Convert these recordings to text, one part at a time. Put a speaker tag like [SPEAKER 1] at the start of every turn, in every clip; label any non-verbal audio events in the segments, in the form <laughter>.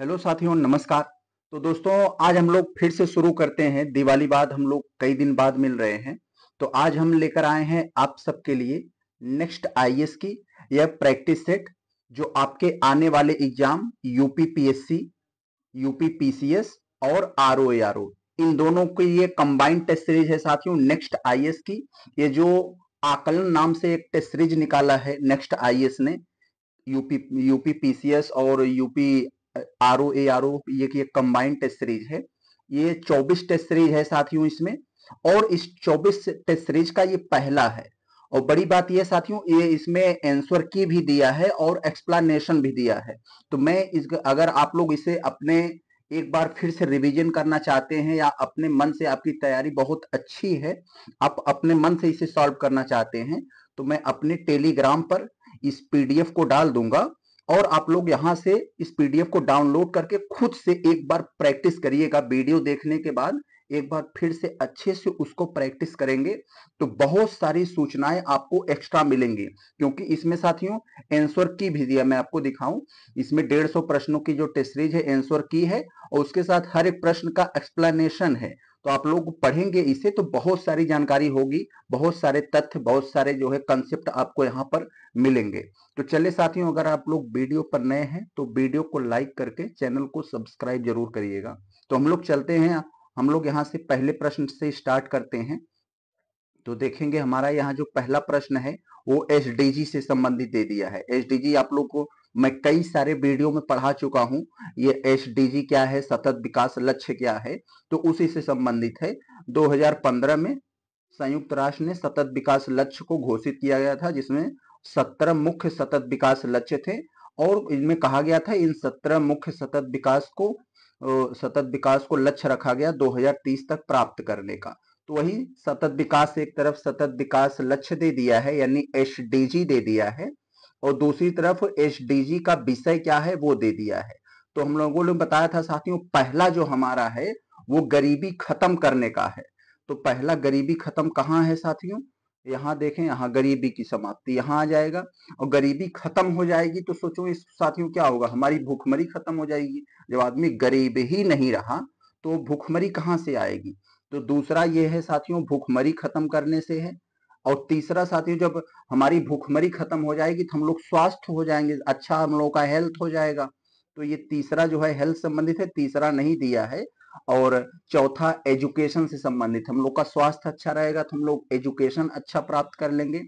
[SPEAKER 1] hello साथियों नमस्कार तो दोस्तों आज हम लोग फिर से शुरू करते हैं दिवाली बाद हम लोग कई दिन बाद मिल रहे हैं तो आज हम लेकर आए हैं आप सबके लिए नेक्स्ट आईएएस की यह प्रैक्टिस सेट जो आपके आने वाले exam UP PSC UP PCS और आर ओ इन दोनों के ये कंबाइंड टेस्ट सीरीज है साथियों नेक्स्ट आई e की ये जो आकलन नाम से एक टेस्ट सीरीज निकाला है नेक्स्ट आई e ने यूपी यूपी पीसीएस और UP R O A R O ये की कंबाइंड टेस्ट सीरीज है ये 24 टेस्ट सीरीज है साथियों इसमें और इस 24 टेस्ट सीरीज का ये पहला है और बड़ी बात यह साथियों ये इसमें आंसर की भी दिया है और एक्सप्लेनेशन भी दिया है तो मैं इस अगर आप लोग इसे अपने एक बार फिर से रिवीजन करना चाहते हैं या अपने मन से आपकी तैयारी बहुत अच्छी है आप अपने मन से इसे सॉल्व करना चाहते हैं तो मैं अपने टेलीग्राम पर इस पीडीएफ को डाल दूंगा और आप लोग यहां से इस पीडीएफ को डाउनलोड करके खुद से एक बार प्रैक्टिस करिएगा वीडियो देखने के बाद एक बार फिर से अच्छे से उसको प्रैक्टिस करेंगे तो बहुत सारी सूचनाएं आपको एक्स्ट्रा मिलेंगी क्योंकि इसमें साथियों एंसर की भी दिया मैं आपको दिखाऊं इसमें डेढ़ सौ प्रश्नों की जो टेस्ट सीरीज है एंसर की है और उसके साथ हर एक प्रश्न का एक्सप्लेनेशन है तो आप लोग पढ़ेंगे इसे तो बहुत सारी जानकारी होगी बहुत सारे तथ्य बहुत सारे जो है कंसेप्ट आपको यहाँ पर मिलेंगे तो चले साथियों अगर आप लोग वीडियो पर नए हैं तो वीडियो को लाइक करके चैनल को सब्सक्राइब जरूर करिएगा तो हम लोग चलते हैं हम लोग यहाँ से पहले प्रश्न से स्टार्ट करते हैं तो देखेंगे हमारा यहाँ जो पहला प्रश्न है वो एस से संबंधित दे दिया है एस आप लोग को मैं कई सारे वीडियो में पढ़ा चुका हूँ ये एस क्या है सतत विकास लक्ष्य क्या है तो उसी से संबंधित है 2015 में संयुक्त राष्ट्र ने सतत विकास लक्ष्य को घोषित किया गया था जिसमें सत्रह मुख्य सतत विकास लक्ष्य थे और इनमें कहा गया था इन सत्रह मुख्य सतत विकास को सतत विकास को लक्ष्य रखा गया 2030 तक प्राप्त करने का तो वही सतत विकास एक तरफ सतत विकास लक्ष्य दे दिया है यानी एस दे दिया है और दूसरी तरफ एस का विषय क्या है वो दे दिया है तो हम लोगों ने बताया था साथियों पहला जो हमारा है वो गरीबी खत्म करने का है तो पहला गरीबी खत्म कहाँ है साथियों यहाँ देखें यहाँ गरीबी की समाप्ति यहाँ आ जाएगा और गरीबी खत्म हो जाएगी तो सोचो इस साथियों क्या होगा हमारी भूखमरी खत्म हो जाएगी जब आदमी गरीब ही नहीं रहा तो भूखमरी कहाँ से आएगी तो दूसरा ये है साथियों भूखमरी खत्म करने से है और तीसरा साथियों जब हमारी भूखमरी खत्म हो जाएगी तो हम लोग स्वस्थ हो जाएंगे अच्छा हम लोगों का हेल्थ हो जाएगा तो ये तीसरा जो है हेल्थ संबंधित है तीसरा नहीं दिया है और चौथा एजुकेशन से संबंधित हम लोग का स्वास्थ्य अच्छा रहेगा तो हम लोग एजुकेशन अच्छा प्राप्त कर लेंगे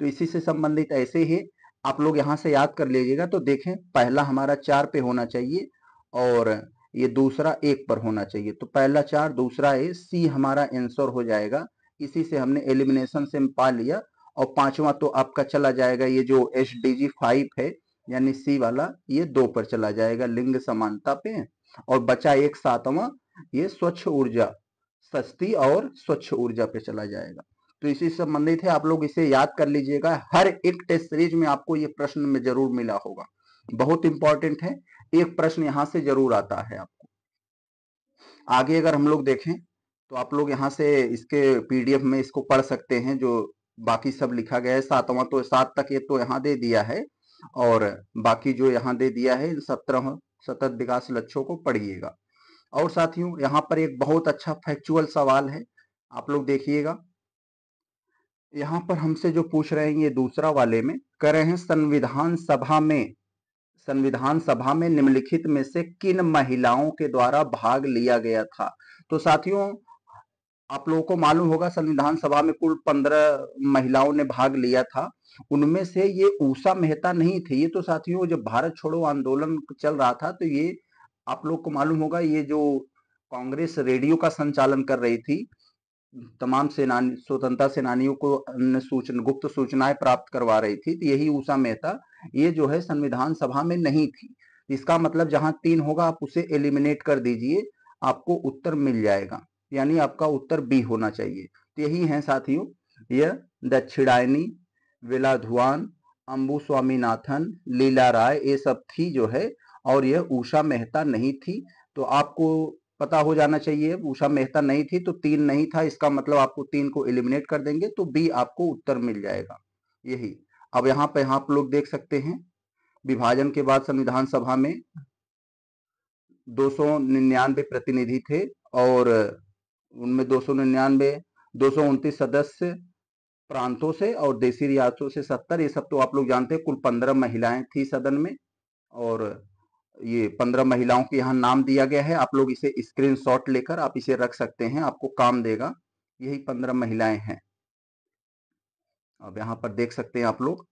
[SPEAKER 1] तो इसी से संबंधित ऐसे ही आप लोग यहाँ से याद कर लीजिएगा तो देखें पहला हमारा चार पे होना चाहिए और ये दूसरा एक पर होना चाहिए तो पहला चार दूसरा ए सी हमारा आंसर हो जाएगा इसी से हमने एलिमिनेशन से पा लिया और पांचवा तो आपका चला जाएगा ये जो एस डी जी फाइव है यानी सी वाला ये दो पर चला जाएगा लिंग समानता पे और बचा एक सातवा ये स्वच्छ ऊर्जा सस्ती और स्वच्छ ऊर्जा पे चला जाएगा तो इसी संबंधित है आप लोग इसे याद कर लीजिएगा हर एक टेस्ट सीरीज में आपको ये प्रश्न में जरूर मिला होगा बहुत इंपॉर्टेंट है एक प्रश्न यहां से जरूर आता है आपको आगे अगर हम लोग देखें तो आप लोग यहाँ से इसके पीडीएफ में इसको पढ़ सकते हैं जो बाकी सब लिखा गया है सातवां तो सात तक ये तो यहाँ दे दिया है और बाकी जो यहाँ दे दिया है सत्रह सतत विकास लक्ष्यों को पढ़िएगा और साथियों यहाँ पर एक बहुत अच्छा फैक्चुअल सवाल है आप लोग देखिएगा यहाँ पर हमसे जो पूछ रहे हैं ये दूसरा वाले में कह रहे हैं संविधान सभा में संविधान सभा में निम्नलिखित में से किन महिलाओं के द्वारा भाग लिया गया था तो साथियों आप लोगों को मालूम होगा संविधान सभा में कुल पंद्रह महिलाओं ने भाग लिया था उनमें से ये ऊषा मेहता नहीं थे ये तो साथियों जब भारत छोड़ो आंदोलन चल रहा था तो ये आप लोग को मालूम होगा ये जो कांग्रेस रेडियो का संचालन कर रही थी तमाम सेनानी स्वतंत्रता सेनानियों को सूचन गुप्त सूचनाएं प्राप्त करवा रही थी तो यही ऊषा मेहता ये जो है संविधान सभा में नहीं थी इसका मतलब जहां तीन होगा आप उसे एलिमिनेट कर दीजिए आपको उत्तर मिल जाएगा यानी आपका उत्तर बी होना चाहिए तो यही है साथियों यह दक्षिणायनी विलाधुआन अम्बू स्वामीनाथन लीला राय ये सब थी जो है और यह उषा मेहता नहीं थी तो आपको पता हो जाना चाहिए उषा मेहता नहीं थी तो तीन नहीं था इसका मतलब आपको तीन को एलिमिनेट कर देंगे तो बी आपको उत्तर मिल जाएगा यही अब यहाँ पे आप लोग देख सकते हैं विभाजन के बाद संविधान सभा में दो प्रतिनिधि थे और उनमें दो सौ निन्यानवे दो सौ उनतीस सदस्य प्रांतों से और देशी रियासतों से सत्तर ये सब तो आप लोग जानते हैं कुल पंद्रह महिलाएं थी सदन में और ये पंद्रह महिलाओं के यहाँ नाम दिया गया है आप लोग इसे स्क्रीन शॉट लेकर आप इसे रख सकते हैं आपको काम देगा यही पंद्रह महिलाएं हैं अब यहाँ पर देख सकते हैं आप लोग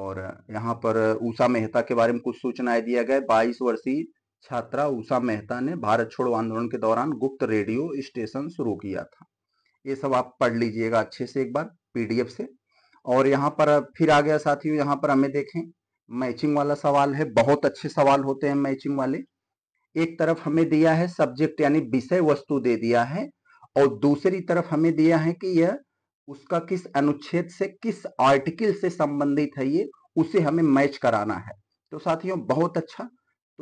[SPEAKER 1] और यहाँ पर उषा मेहता के बारे में कुछ सूचनाएं दिया गया है बाईस वर्षीय छात्रा उषा मेहता ने भारत छोड़ो आंदोलन के दौरान गुप्त रेडियो स्टेशन शुरू किया था ये सब आप पढ़ लीजिएगा अच्छे से एक बार पीडीएफ से और यहाँ पर फिर आ गया साथियों यहाँ पर हमें देखें मैचिंग वाला सवाल है बहुत अच्छे सवाल होते हैं मैचिंग वाले एक तरफ हमें दिया है सब्जेक्ट यानी विषय वस्तु दे दिया है और दूसरी तरफ हमें दिया है कि यह उसका किस अनुच्छेद से किस आर्टिकल से संबंधित है ये उसे हमें मैच कराना है तो साथियों बहुत अच्छा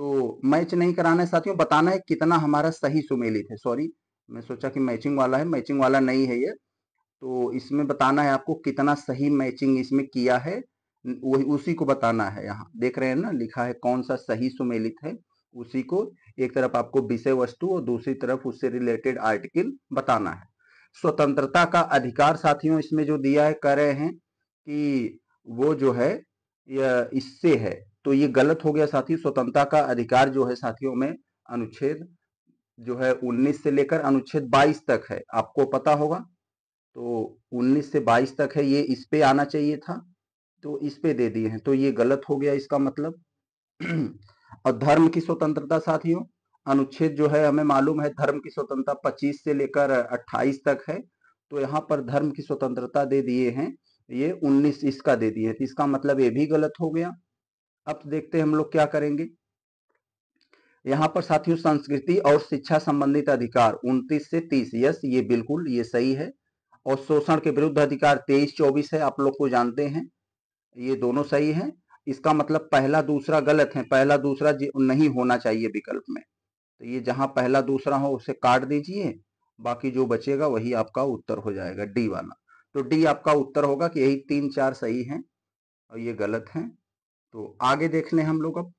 [SPEAKER 1] तो मैच नहीं कराना है साथियों बताना है कितना हमारा सही सुमेलित है सॉरी मैं सोचा कि मैचिंग वाला है मैचिंग वाला नहीं है ये तो इसमें बताना है आपको कितना सही मैचिंग इसमें किया है वही उसी को बताना है यहाँ देख रहे हैं ना लिखा है कौन सा सही सुमेलित है उसी को एक तरफ आपको विषय वस्तु और दूसरी तरफ उससे रिलेटेड आर्टिकल बताना है स्वतंत्रता का अधिकार साथियों इसमें जो दिया है कह रहे हैं कि वो जो है इससे है तो ये गलत हो गया साथी स्वतंत्रता का अधिकार जो है साथियों में अनुच्छेद जो है 19 से लेकर अनुच्छेद 22 तक है आपको पता होगा तो 19 से 22 तक है ये इस पे आना चाहिए था तो इस पे दे दिए हैं तो ये गलत हो गया इसका मतलब और धर्म की स्वतंत्रता साथियों अनुच्छेद जो है हमें मालूम है धर्म की स्वतंत्रता 25 से लेकर 28 तक है तो यहाँ पर धर्म की स्वतंत्रता दे दिए हैं ये 19 इसका दे दिए तो इसका मतलब ये भी गलत हो गया अब तो देखते हैं हम लोग क्या करेंगे यहाँ पर साथियों संस्कृति और शिक्षा संबंधित अधिकार 29 से 30 यस ये बिल्कुल ये सही है और शोषण के विरुद्ध अधिकार 23 24 है आप लोग को जानते हैं ये दोनों सही हैं इसका मतलब पहला दूसरा गलत है पहला दूसरा नहीं होना चाहिए विकल्प में तो ये जहां पहला दूसरा हो उसे काट दीजिए बाकी जो बचेगा वही आपका उत्तर हो जाएगा डी वाला तो डी आपका उत्तर होगा कि यही तीन चार सही हैं और ये गलत हैं तो आगे देख लें हम लोग अब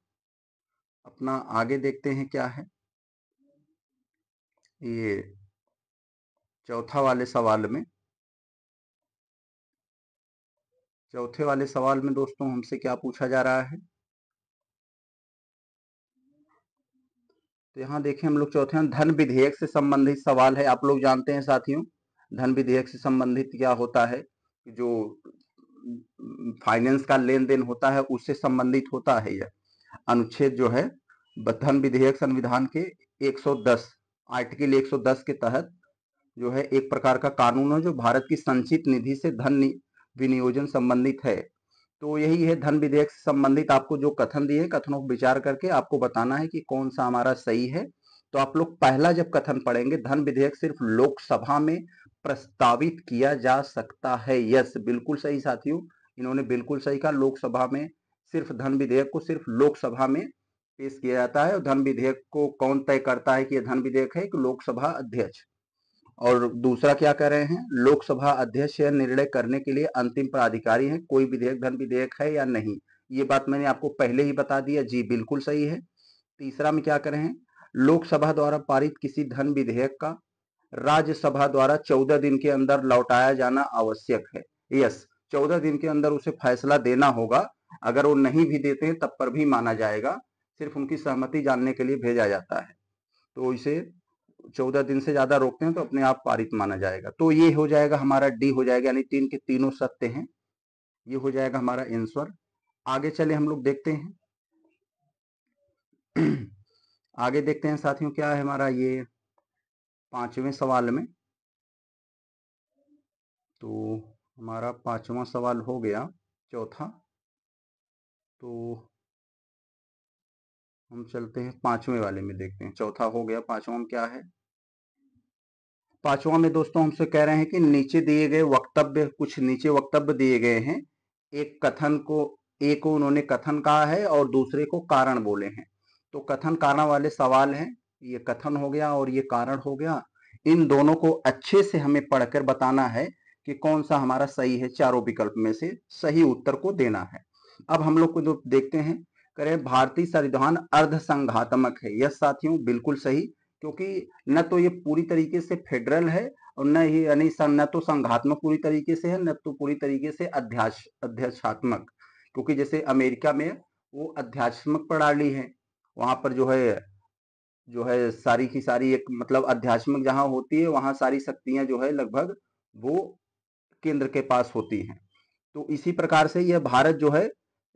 [SPEAKER 1] अपना आगे देखते हैं क्या है ये चौथा वाले सवाल में चौथे वाले सवाल में दोस्तों हमसे क्या पूछा जा रहा है तो यहां देखें हम लोग चौथे धन विधेयक से संबंधित सवाल है आप लोग जानते हैं साथियों धन विधेयक से संबंधित क्या होता है जो फाइनेंस का लेन देन होता है उससे संबंधित होता है यह अनुच्छेद जो है बधन विधेयक संविधान के 110 आर्टिकल 110 के तहत जो है एक प्रकार का कानून है जो भारत की संचित निधि से धन विनियोजन संबंधित है तो यही है धन विधेयक से संबंधित आपको जो कथन दिए कथनों को विचार करके आपको बताना है कि कौन सा हमारा सही है तो आप लोग पहला जब कथन पढ़ेंगे धन विधेयक सिर्फ लोकसभा में प्रस्तावित किया जा सकता है यस बिल्कुल सही साथियों इन्होंने बिल्कुल सही कहा लोकसभा में सिर्फ धन विधेयक को सिर्फ लोकसभा में पेश किया जाता है और धन विधेयक को कौन तय करता है कि यह धन विधेयक है कि लोकसभा अध्यक्ष और दूसरा क्या कह रहे हैं लोकसभा अध्यक्ष यह निर्णय करने के लिए अंतिम प्राधिकारी है कोई विधेयक धन विधेयक है या नहीं ये बात मैंने आपको पहले ही बता दिया जी बिल्कुल सही है तीसरा में क्या रहे हैं लोकसभा द्वारा पारित किसी धन विधेयक का राज्यसभा द्वारा चौदह दिन के अंदर लौटाया जाना आवश्यक है यस चौदह दिन के अंदर उसे फैसला देना होगा अगर वो नहीं भी देते हैं तब पर भी माना जाएगा सिर्फ उनकी सहमति जानने के लिए भेजा जाता है तो इसे चौदह दिन से ज्यादा रोकते हैं तो अपने आप पारित माना जाएगा तो ये हो जाएगा हमारा डी हो जाएगा यानी तीन के तीनों सत्य हैं ये हो जाएगा हमारा आंसर आगे चले हम लोग देखते हैं <clears throat> आगे देखते हैं साथियों क्या है हमारा ये पांचवें सवाल में तो हमारा पांचवा सवाल हो गया चौथा तो हम चलते हैं पांचवें वाले में देखते हैं चौथा हो गया पांचवा में क्या है पांचवा में दोस्तों हमसे कह रहे हैं कि नीचे दिए गए वक्तव्य कुछ नीचे वक्तव्य दिए गए हैं एक कथन को एक को उन्होंने कथन कहा है और दूसरे को कारण बोले हैं तो कथन कारण वाले सवाल हैं ये कथन हो गया और ये कारण हो गया इन दोनों को अच्छे से हमें पढ़कर बताना है कि कौन सा हमारा सही है चारों विकल्प में से सही उत्तर को देना है अब हम लोग को जो देखते हैं करें भारतीय संविधान अर्धसंघात्मक है यह साथियों बिल्कुल सही क्योंकि न तो ये पूरी तरीके से फेडरल है और न ही यानी न तो संघात्मक पूरी तरीके से है न तो पूरी तरीके से अध्यास अध्यक्षात्मक क्योंकि जैसे अमेरिका में वो अध्यात्मक प्रणाली है वहां पर जो है जो है सारी की सारी एक मतलब अध्यात्मक जहाँ होती है वहां सारी शक्तियां जो है लगभग वो केंद्र के पास होती हैं तो इसी प्रकार से यह भारत जो है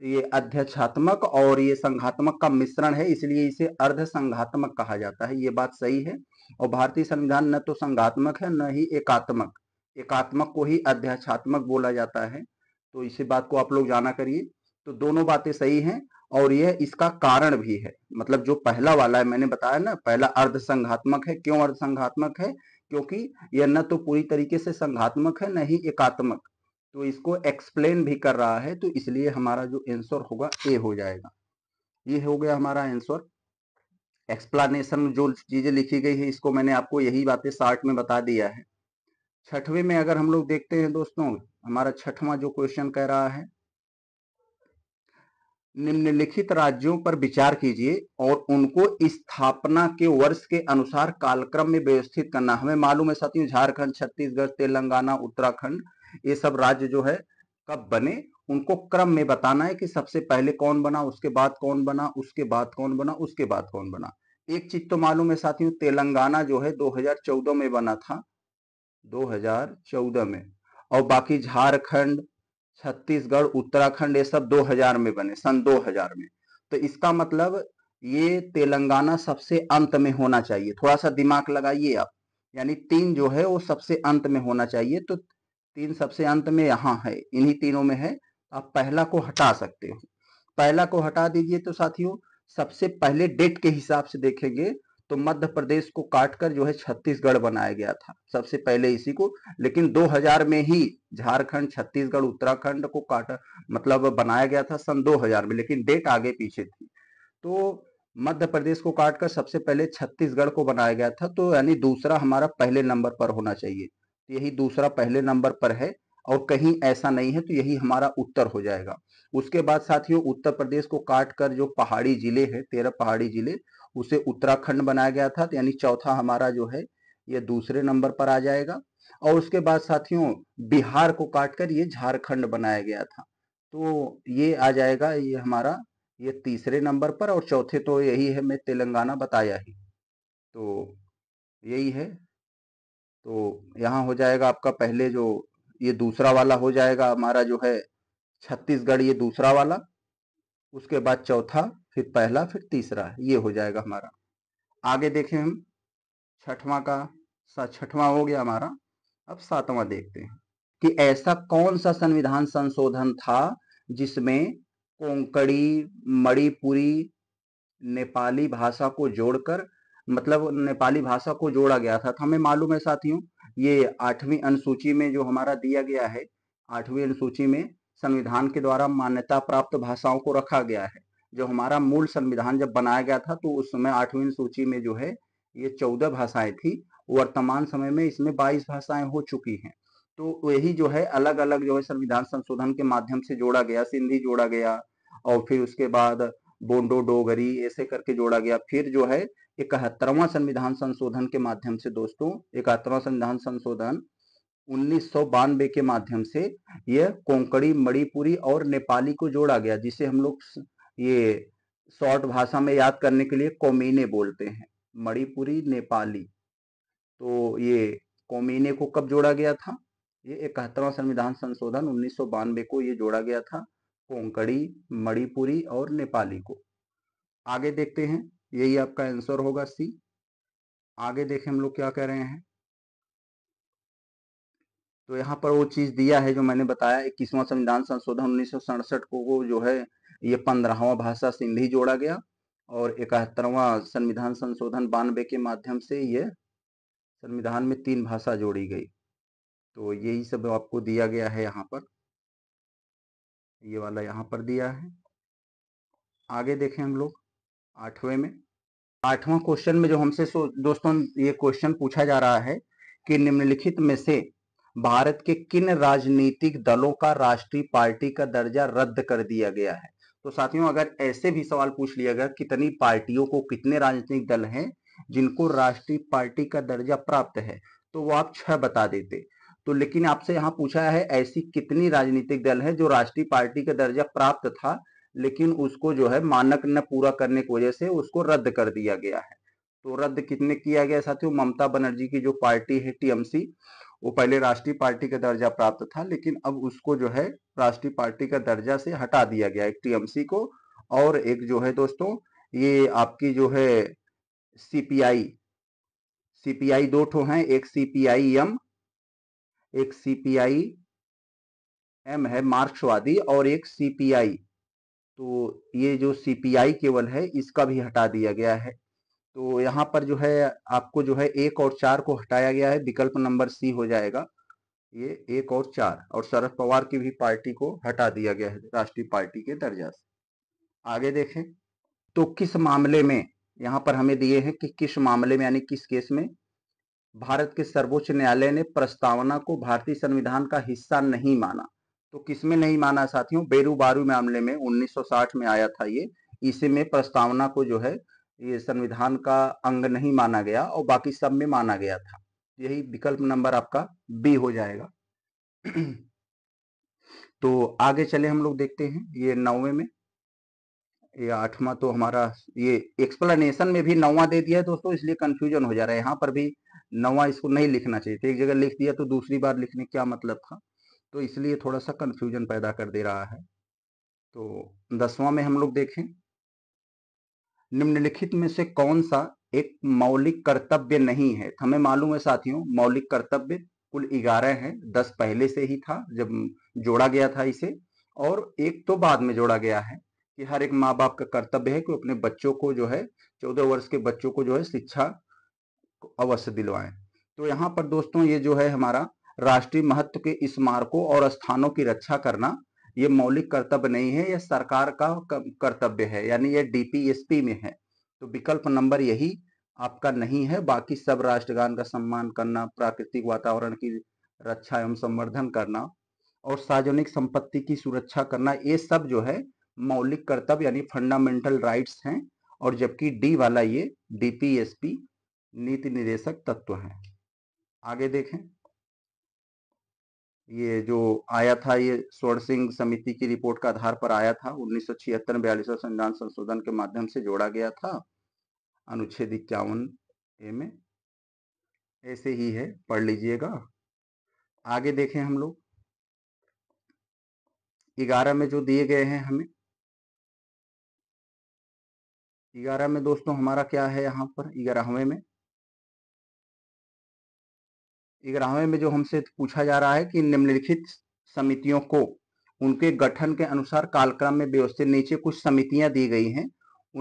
[SPEAKER 1] ये अध्यक्षात्मक और ये संघात्मक का मिश्रण है इसलिए इसे अर्ध संघात्मक कहा जाता है ये बात सही है और भारतीय संविधान न तो संघात्मक है न ही एकात्मक एकात्मक को ही अध्यक्षात्मक बोला जाता है तो इसी बात को आप लोग जाना करिए तो दोनों बातें सही हैं और यह इसका कारण भी है मतलब जो पहला वाला है मैंने बताया ना पहला अर्धसंघात्मक है क्यों अर्धसंघात्मक है क्योंकि यह न तो पूरी तरीके से संघात्मक है न ही एकात्मक तो इसको एक्सप्लेन भी कर रहा है तो इसलिए हमारा जो आंसर होगा ए हो जाएगा ये हो गया हमारा आंसर एक्सप्लानेशन जो चीजें लिखी गई है इसको मैंने आपको यही बातें शार्ट में बता दिया है छठवें में अगर हम लोग देखते हैं दोस्तों हमारा छठवा जो क्वेश्चन कह रहा है निम्नलिखित राज्यों पर विचार कीजिए और उनको स्थापना के वर्ष के अनुसार कालक्रम में व्यवस्थित करना हमें मालूम है साथियों झारखंड छत्तीसगढ़ तेलंगाना उत्तराखंड ये सब राज्य जो है कब बने उनको क्रम में बताना है कि सबसे पहले कौन बना उसके बाद कौन बना उसके बाद कौन बना उसके बाद कौन बना एक चीज तो मालूम है साथियों तेलंगाना जो है 2014 में बना था 2014 में और बाकी झारखंड छत्तीसगढ़ उत्तराखंड ये सब 2000 में बने सन 2000 में तो इसका मतलब ये तेलंगाना सबसे अंत में होना चाहिए थोड़ा सा दिमाग लगाइए आप यानी तीन जो है वो सबसे अंत में होना चाहिए तो तीन सबसे अंत में यहाँ है इन्हीं तीनों में है आप पहला को हटा सकते हो पहला को हटा दीजिए तो साथियों सबसे पहले डेट के हिसाब से देखेंगे तो मध्य प्रदेश को काटकर जो है छत्तीसगढ़ बनाया गया था सबसे पहले इसी को लेकिन 2000 में ही झारखंड छत्तीसगढ़ उत्तराखंड को काट मतलब बनाया गया था सन 2000 में लेकिन डेट आगे पीछे थी तो मध्य प्रदेश को काटकर सबसे पहले छत्तीसगढ़ को बनाया गया था तो यानी दूसरा हमारा पहले नंबर पर होना चाहिए तो यही दूसरा पहले नंबर पर है और कहीं ऐसा नहीं है तो यही हमारा उत्तर हो जाएगा उसके बाद साथियों उत्तर प्रदेश को काट कर जो पहाड़ी जिले हैं तेरह पहाड़ी जिले उसे उत्तराखंड बनाया गया था तो यानी चौथा हमारा जो है ये दूसरे नंबर पर आ जाएगा और उसके बाद साथियों बिहार को काटकर ये झारखंड बनाया गया था तो ये आ जाएगा ये हमारा ये तीसरे नंबर पर और चौथे तो यही है मैं तेलंगाना बताया ही तो यही है तो यहाँ हो जाएगा आपका पहले जो ये दूसरा वाला हो जाएगा हमारा जो है छत्तीसगढ़ ये दूसरा वाला उसके बाद चौथा फिर पहला फिर तीसरा ये हो जाएगा हमारा आगे देखें हम छठवां का सा छठवां हो गया हमारा अब सातवां देखते हैं कि ऐसा कौन सा संविधान संशोधन था जिसमें कोंकड़ी मणिपुरी नेपाली भाषा को जोड़कर मतलब नेपाली भाषा को जोड़ा गया था तो हमें मालूम है साथियों ये आठवीं अनुसूची में जो हमारा दिया गया है आठवीं अनुसूची में संविधान के द्वारा मान्यता प्राप्त भाषाओं को रखा गया है जो हमारा मूल संविधान जब बनाया गया था तो उस समय आठवीं सूची में जो है ये चौदह भाषाएं थी वर्तमान समय में इसमें बाईस भाषाएं हो चुकी हैं तो यही जो है अलग अलग जो है संविधान संशोधन के माध्यम से जोड़ा गया सिंधी जोड़ा गया और फिर उसके बाद बोंडो डोगरी ऐसे करके जोड़ा गया फिर जो है इकहत्तरवां संविधान संशोधन के माध्यम से दोस्तों इकहत्तरवा संविधान संशोधन उन्नीस के माध्यम से यह कोंकणी मणिपुरी और नेपाली को जोड़ा गया जिसे हम लोग ये शॉर्ट भाषा में याद करने के लिए कोमीने बोलते हैं मणिपुरी नेपाली तो ये कोमीने को कब जोड़ा गया था ये इकहत्तरवा संविधान संशोधन उन्नीस को ये जोड़ा गया था कोंकड़ी मणिपुरी और नेपाली को आगे देखते हैं यही आपका आंसर होगा सी आगे देखें हम लोग क्या कह रहे हैं तो यहाँ पर वो चीज दिया है जो मैंने बताया इक्कीसवां संविधान संशोधन उन्नीस को जो है ये पंद्रहवा भाषा सिंधी जोड़ा गया और इकहत्तरवा संविधान संशोधन बानवे के माध्यम से ये संविधान में तीन भाषा जोड़ी गई तो यही सब आपको दिया गया है यहाँ पर ये वाला यहाँ पर दिया है आगे देखें हम लोग आठवें में आठवां क्वेश्चन में जो हमसे दोस्तों ये क्वेश्चन पूछा जा रहा है कि निम्नलिखित में से भारत के किन राजनीतिक दलों का राष्ट्रीय पार्टी का दर्जा रद्द कर दिया गया है तो साथियों अगर ऐसे भी सवाल पूछ लिया गया कितनी पार्टियों को कितने राजनीतिक दल हैं जिनको राष्ट्रीय पार्टी का दर्जा प्राप्त है तो वो आप छह बता देते तो लेकिन आपसे यहाँ पूछा है ऐसी कितनी राजनीतिक दल है जो राष्ट्रीय पार्टी का दर्जा प्राप्त था लेकिन उसको जो है मानक न पूरा करने की वजह से उसको रद्द कर दिया गया है तो रद्द कितने किया गया साथियों ममता बनर्जी की जो पार्टी है टीएमसी वो पहले राष्ट्रीय पार्टी का दर्जा प्राप्त था लेकिन अब उसको जो है राष्ट्रीय पार्टी का दर्जा से हटा दिया गया एक टीएमसी को और एक जो है दोस्तों ये आपकी जो है सीपीआई सीपीआई दो ठो हैं एक सीपीआई एम एक सीपीआई एम है मार्क्सवादी और एक सीपीआई तो ये जो सीपीआई केवल है इसका भी हटा दिया गया है तो यहाँ पर जो है आपको जो है एक और चार को हटाया गया है विकल्प नंबर सी हो जाएगा ये एक और चार और शरद पवार की भी पार्टी को हटा दिया गया है राष्ट्रीय पार्टी के दर्जा से आगे देखें तो किस मामले में यहाँ पर हमें दिए हैं कि किस मामले में यानी किस केस में भारत के सर्वोच्च न्यायालय ने प्रस्तावना को भारतीय संविधान का हिस्सा नहीं माना तो किसमें नहीं माना साथियों बेरू बारू मामले में 1960 में आया था ये इसी में प्रस्तावना को जो है ये संविधान का अंग नहीं माना गया और बाकी सब में माना गया था यही विकल्प नंबर आपका बी हो जाएगा तो आगे चले हम लोग देखते हैं ये नौवे में ये आठवा तो हमारा ये एक्सप्लेनेशन में भी नौवा दे दिया है दोस्तों इसलिए कंफ्यूजन हो जा रहा है यहाँ पर भी नौवा इसको नहीं लिखना चाहिए एक जगह लिख दिया तो दूसरी बार लिखने क्या मतलब था तो इसलिए थोड़ा सा कंफ्यूजन पैदा कर दे रहा है तो दसवां में हम लोग देखें निम्नलिखित में से कौन सा एक मौलिक कर्तव्य नहीं है तो हमें मालूम है साथियों मौलिक कर्तव्य कुल ग्यारह है दस पहले से ही था जब जोड़ा गया था इसे और एक तो बाद में जोड़ा गया है कि हर एक माँ बाप का कर्तव्य है कि अपने बच्चों को जो है चौदह वर्ष के बच्चों को जो है शिक्षा अवश्य दिलवाएं तो यहाँ पर दोस्तों ये जो है हमारा राष्ट्रीय महत्व के स्मारकों और स्थानों की रक्षा करना ये मौलिक कर्तव्य नहीं है यह सरकार का कर्तव्य है यानी यह डीपीएसपी में है तो विकल्प नंबर यही आपका नहीं है बाकी सब राष्ट्रगान का सम्मान करना प्राकृतिक वातावरण की रक्षा एवं संवर्धन करना और सार्वजनिक संपत्ति की सुरक्षा करना ये सब जो है मौलिक कर्तव्य यानी फंडामेंटल राइट्स हैं और जबकि डी वाला ये डीपीएसपी नीति निदेशक तत्व है आगे देखें ये जो आया था ये स्वर्ण सिंह समिति की रिपोर्ट का आधार पर आया था उन्नीस सौ छिहत्तर बयालीसवा संविधान संशोधन के माध्यम से जोड़ा गया था अनुच्छेद इक्यावन ए में ऐसे ही है पढ़ लीजिएगा आगे देखें हम लोग
[SPEAKER 2] ग्यारह में जो दिए गए हैं हमें ग्यारह में दोस्तों हमारा क्या है यहाँ पर ग्यारहवें में
[SPEAKER 1] ग्यारहवे में जो हमसे पूछा जा रहा है कि निम्नलिखित समितियों को उनके गठन के अनुसार कालक्रम में व्यवस्थित नीचे कुछ समितियां दी गई हैं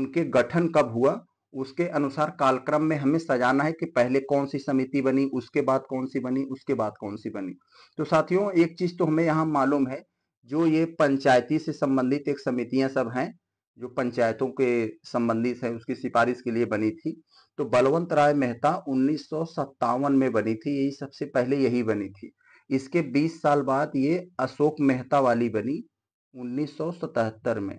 [SPEAKER 1] उनके गठन कब हुआ उसके अनुसार कालक्रम में हमें सजाना है कि पहले कौन सी समिति बनी उसके बाद कौन सी बनी उसके बाद कौन सी बनी तो साथियों एक चीज तो हमें यहाँ मालूम है जो ये पंचायती से संबंधित एक समितियां सब हैं जो पंचायतों के संबंधित है उसकी सिफारिश के लिए बनी थी तो बलवंत राय मेहता उन्नीस में बनी थी यही सबसे पहले यही बनी थी इसके 20 साल बाद ये अशोक मेहता वाली बनी 1977 में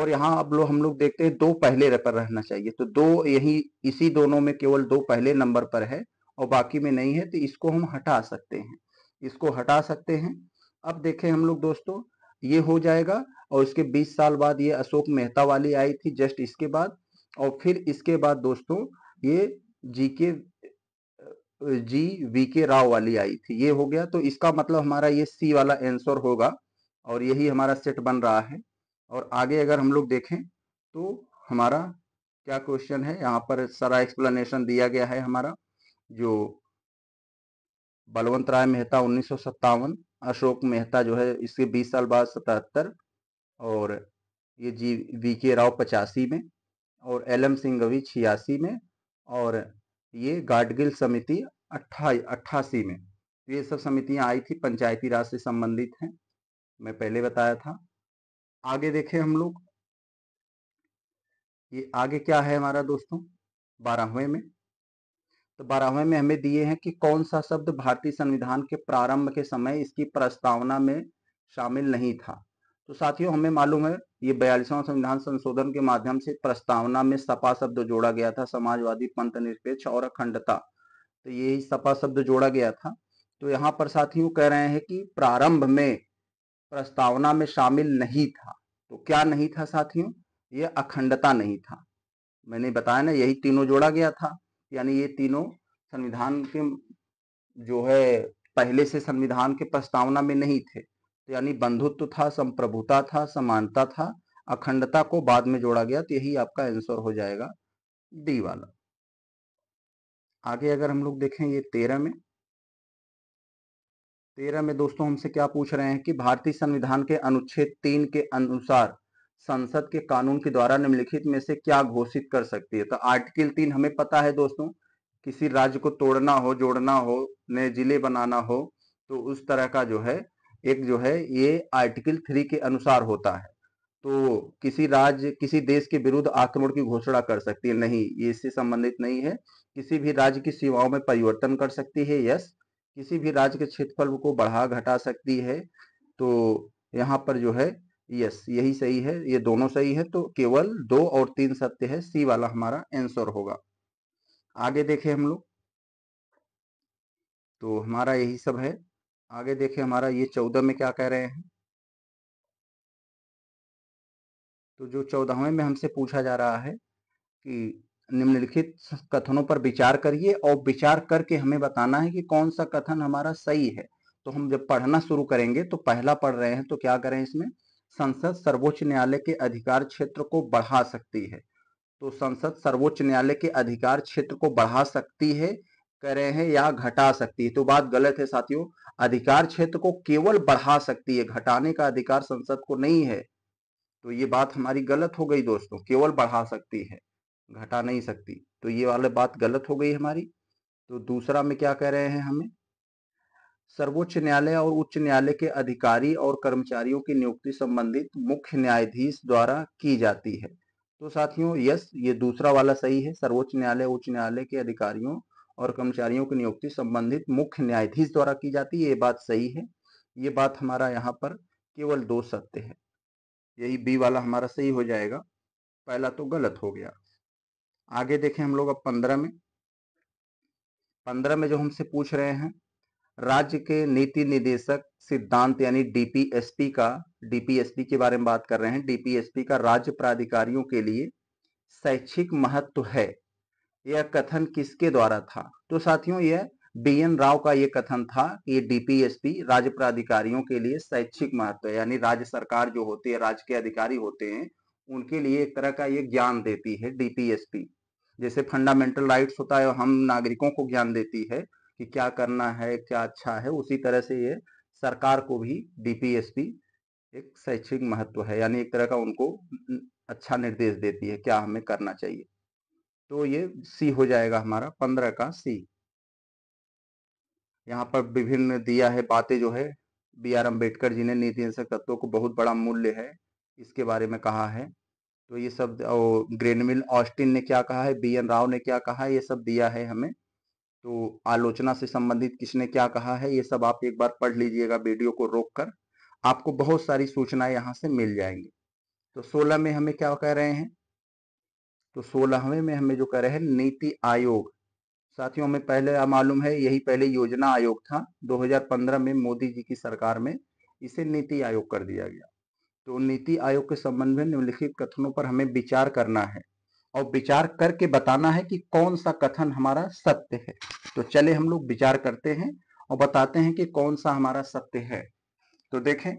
[SPEAKER 1] और यहाँ अब लोग हम लोग देखते हैं दो पहले पर रहना चाहिए तो दो यही इसी दोनों में केवल दो पहले नंबर पर है और बाकी में नहीं है तो इसको हम हटा सकते हैं इसको हटा सकते हैं अब देखें हम लोग दोस्तों ये हो जाएगा और इसके 20 साल बाद ये अशोक मेहता वाली आई थी जस्ट इसके बाद और फिर इसके बाद दोस्तों ये जी के जी वी के राव वाली आई थी ये हो गया तो इसका मतलब हमारा ये सी वाला आंसर होगा और यही हमारा सेट बन रहा है और आगे अगर हम लोग देखें तो हमारा क्या क्वेश्चन है यहाँ पर सारा एक्सप्लेनेशन दिया गया है हमारा जो बलवंत राय मेहता उन्नीस अशोक मेहता जो है इसके 20 साल बाद सतहत्तर और ये जी वी के राव पचासी में और एलम सिंघवी छियासी में और ये गाडगिल समिति अट्ठा अट्ठासी में तो ये सब समितियां आई थी पंचायती राज से संबंधित हैं मैं पहले बताया था आगे देखें हम लोग ये आगे क्या है हमारा दोस्तों बारहवें में तो बारहवें में हमें दिए हैं कि कौन सा शब्द भारतीय संविधान के प्रारंभ के समय इसकी प्रस्तावना में शामिल नहीं था तो साथियों हमें मालूम है ये बयालीसवां संविधान संशोधन के माध्यम से प्रस्तावना में सपा शब्द जोड़ा गया था समाजवादी पंथ निरपेक्ष और अखंडता तो यही सपा शब्द जोड़ा गया था तो यहाँ पर साथियों कह रहे हैं कि प्रारंभ में प्रस्तावना में शामिल नहीं था तो क्या नहीं था साथियों ये अखंडता नहीं था मैंने बताया ना यही तीनों जोड़ा गया था यानी ये तीनों संविधान के जो है पहले से संविधान के प्रस्तावना में नहीं थे यानी बंधुत्व था संप्रभुता था समानता था अखंडता को बाद में जोड़ा गया तो यही आपका आंसर हो जाएगा डी वाला आगे अगर हम लोग देखें ये तेरह में तेरह में दोस्तों हमसे क्या पूछ रहे हैं कि भारतीय संविधान के अनुच्छेद तीन के अनुसार संसद के कानून के द्वारा निम्नलिखित में से क्या घोषित कर सकती है तो आर्टिकल तीन हमें पता है दोस्तों किसी राज्य को तोड़ना हो जोड़ना हो नए जिले बनाना हो तो उस तरह का जो है एक जो है ये आर्टिकल थ्री के अनुसार होता है तो किसी राज्य किसी देश के विरुद्ध आक्रमण की घोषणा कर सकती है नहीं ये इससे संबंधित नहीं है किसी भी राज्य की सेवाओं में परिवर्तन कर सकती है यस किसी भी राज्य के क्षेत्रफल को बढ़ा घटा सकती है तो यहाँ पर जो है यस यही सही है ये दोनों सही है तो केवल दो और तीन सत्य है सी वाला हमारा आंसर होगा आगे देखें हम लोग
[SPEAKER 2] तो हमारा यही सब है आगे देखें हमारा ये चौदह में क्या कह रहे हैं तो जो चौदहवें में हमसे
[SPEAKER 1] पूछा जा रहा है कि निम्नलिखित कथनों पर विचार करिए और विचार करके हमें बताना है कि कौन सा कथन हमारा सही है तो हम जब पढ़ना शुरू करेंगे तो पहला पढ़ रहे हैं तो क्या करें इसमें संसद सर्वोच्च न्यायालय के अधिकार क्षेत्र को बढ़ा सकती है तो संसद सर्वोच्च न्यायालय के अधिकार क्षेत्र को बढ़ा सकती है कह रहे हैं या घटा सकती है तो बात गलत है साथियों अधिकार क्षेत्र को केवल बढ़ा सकती है घटाने का अधिकार संसद को नहीं है तो ये बात हमारी गलत हो गई दोस्तों केवल बढ़ा सकती है घटा नहीं सकती तो ये वाले बात गलत हो गई हमारी तो दूसरा में क्या कह रहे हैं हमें सर्वोच्च न्यायालय और उच्च न्यायालय के अधिकारी और कर्मचारियों की नियुक्ति संबंधित मुख्य न्यायाधीश द्वारा की जाती है तो साथियों यस ये दूसरा वाला सही है सर्वोच्च न्यायालय उच्च न्यायालय के अधिकारियों और कर्मचारियों की नियुक्ति संबंधित मुख्य न्यायाधीश द्वारा की जाती है ये बात सही है ये बात हमारा यहाँ पर केवल दो सत्य है यही बी वाला हमारा सही हो जाएगा पहला तो गलत हो गया आगे देखें हम लोग अब पंद्रह में पंद्रह में जो हमसे पूछ रहे हैं राज्य के नीति निदेशक सिद्धांत यानी डीपीएसपी का डीपीएसपी के बारे में बात कर रहे हैं डीपीएसपी का राज्य प्राधिकारियों के लिए शैक्षिक महत्व है यह कथन किसके द्वारा था तो साथियों यह बीएन राव का यह कथन था कि डीपीएसपी राज्य प्राधिकारियों के लिए शैक्षिक महत्व है यानी राज्य सरकार जो होती है राज्य के अधिकारी होते हैं उनके लिए एक तरह का ये ज्ञान देती है डीपीएसपी जैसे फंडामेंटल राइट्स होता है हम नागरिकों को ज्ञान देती है कि क्या करना है क्या अच्छा है उसी तरह से ये सरकार को भी डीपीएसपी एक शैक्षिक महत्व है यानी एक तरह का उनको अच्छा निर्देश देती है क्या हमें करना चाहिए तो ये सी हो जाएगा हमारा पंद्रह का सी यहाँ पर विभिन्न दिया है बातें जो है बी आर अम्बेडकर जी ने नीति तत्वों को बहुत बड़ा मूल्य है इसके बारे में कहा है तो ये सब ग्रेनमिल ऑस्टिन ने क्या कहा है बी एन राव ने क्या कहा है ये सब दिया है हमें तो आलोचना से संबंधित किसने क्या कहा है ये सब आप एक बार पढ़ लीजिएगा वीडियो को रोक कर आपको बहुत सारी सूचनाएं यहाँ से मिल जाएंगी तो सोलह में हमें क्या कह रहे हैं तो सोलहवें में हमें जो रहे हैं नीति आयोग साथियों हमें पहले मालूम है यही पहले योजना आयोग था 2015 में मोदी जी की सरकार में इसे नीति आयोग कर दिया गया तो नीति आयोग के संबंध में निम्नलिखित कथनों पर हमें विचार करना है और विचार करके बताना है कि कौन सा कथन हमारा सत्य है तो चले हम लोग विचार करते हैं और बताते हैं कि कौन सा हमारा सत्य है तो देखें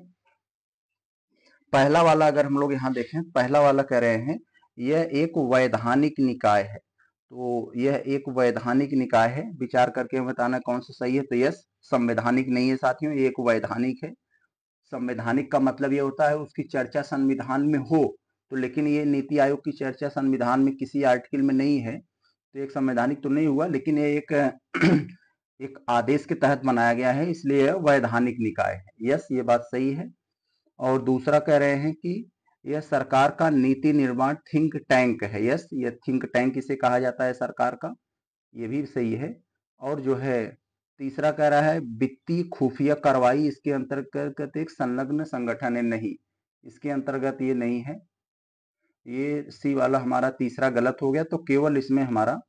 [SPEAKER 1] पहला वाला अगर हम लोग यहाँ देखें पहला वाला कह रहे हैं यह एक वैधानिक निकाय है तो यह एक वैधानिक निकाय है विचार करके बताना कौन सा सही है तो यस संवैधानिक नहीं है साथियों एक वैधानिक है संवैधानिक का मतलब यह होता है उसकी चर्चा संविधान में हो तो लेकिन ये नीति आयोग की चर्चा संविधान में किसी आर्टिकल में नहीं है तो एक संवैधानिक तो नहीं हुआ लेकिन ये एक <clears throat> एक आदेश के तहत बनाया गया है इसलिए वैधानिक निकाय है यस ये बात सही है और दूसरा कह रहे हैं कि यह सरकार का नीति निर्माण थिंक टैंक है यस यह थिंक टैंक इसे कहा जाता है सरकार का ये भी सही है और जो है तीसरा कह रहा है वित्तीय खुफिया कार्रवाई इसके अंतर्गत एक संलग्न संगठन है नहीं इसके अंतर्गत ये नहीं है ये सी वाला हमारा तीसरा गलत हो गया तो केवल इसमें हमारा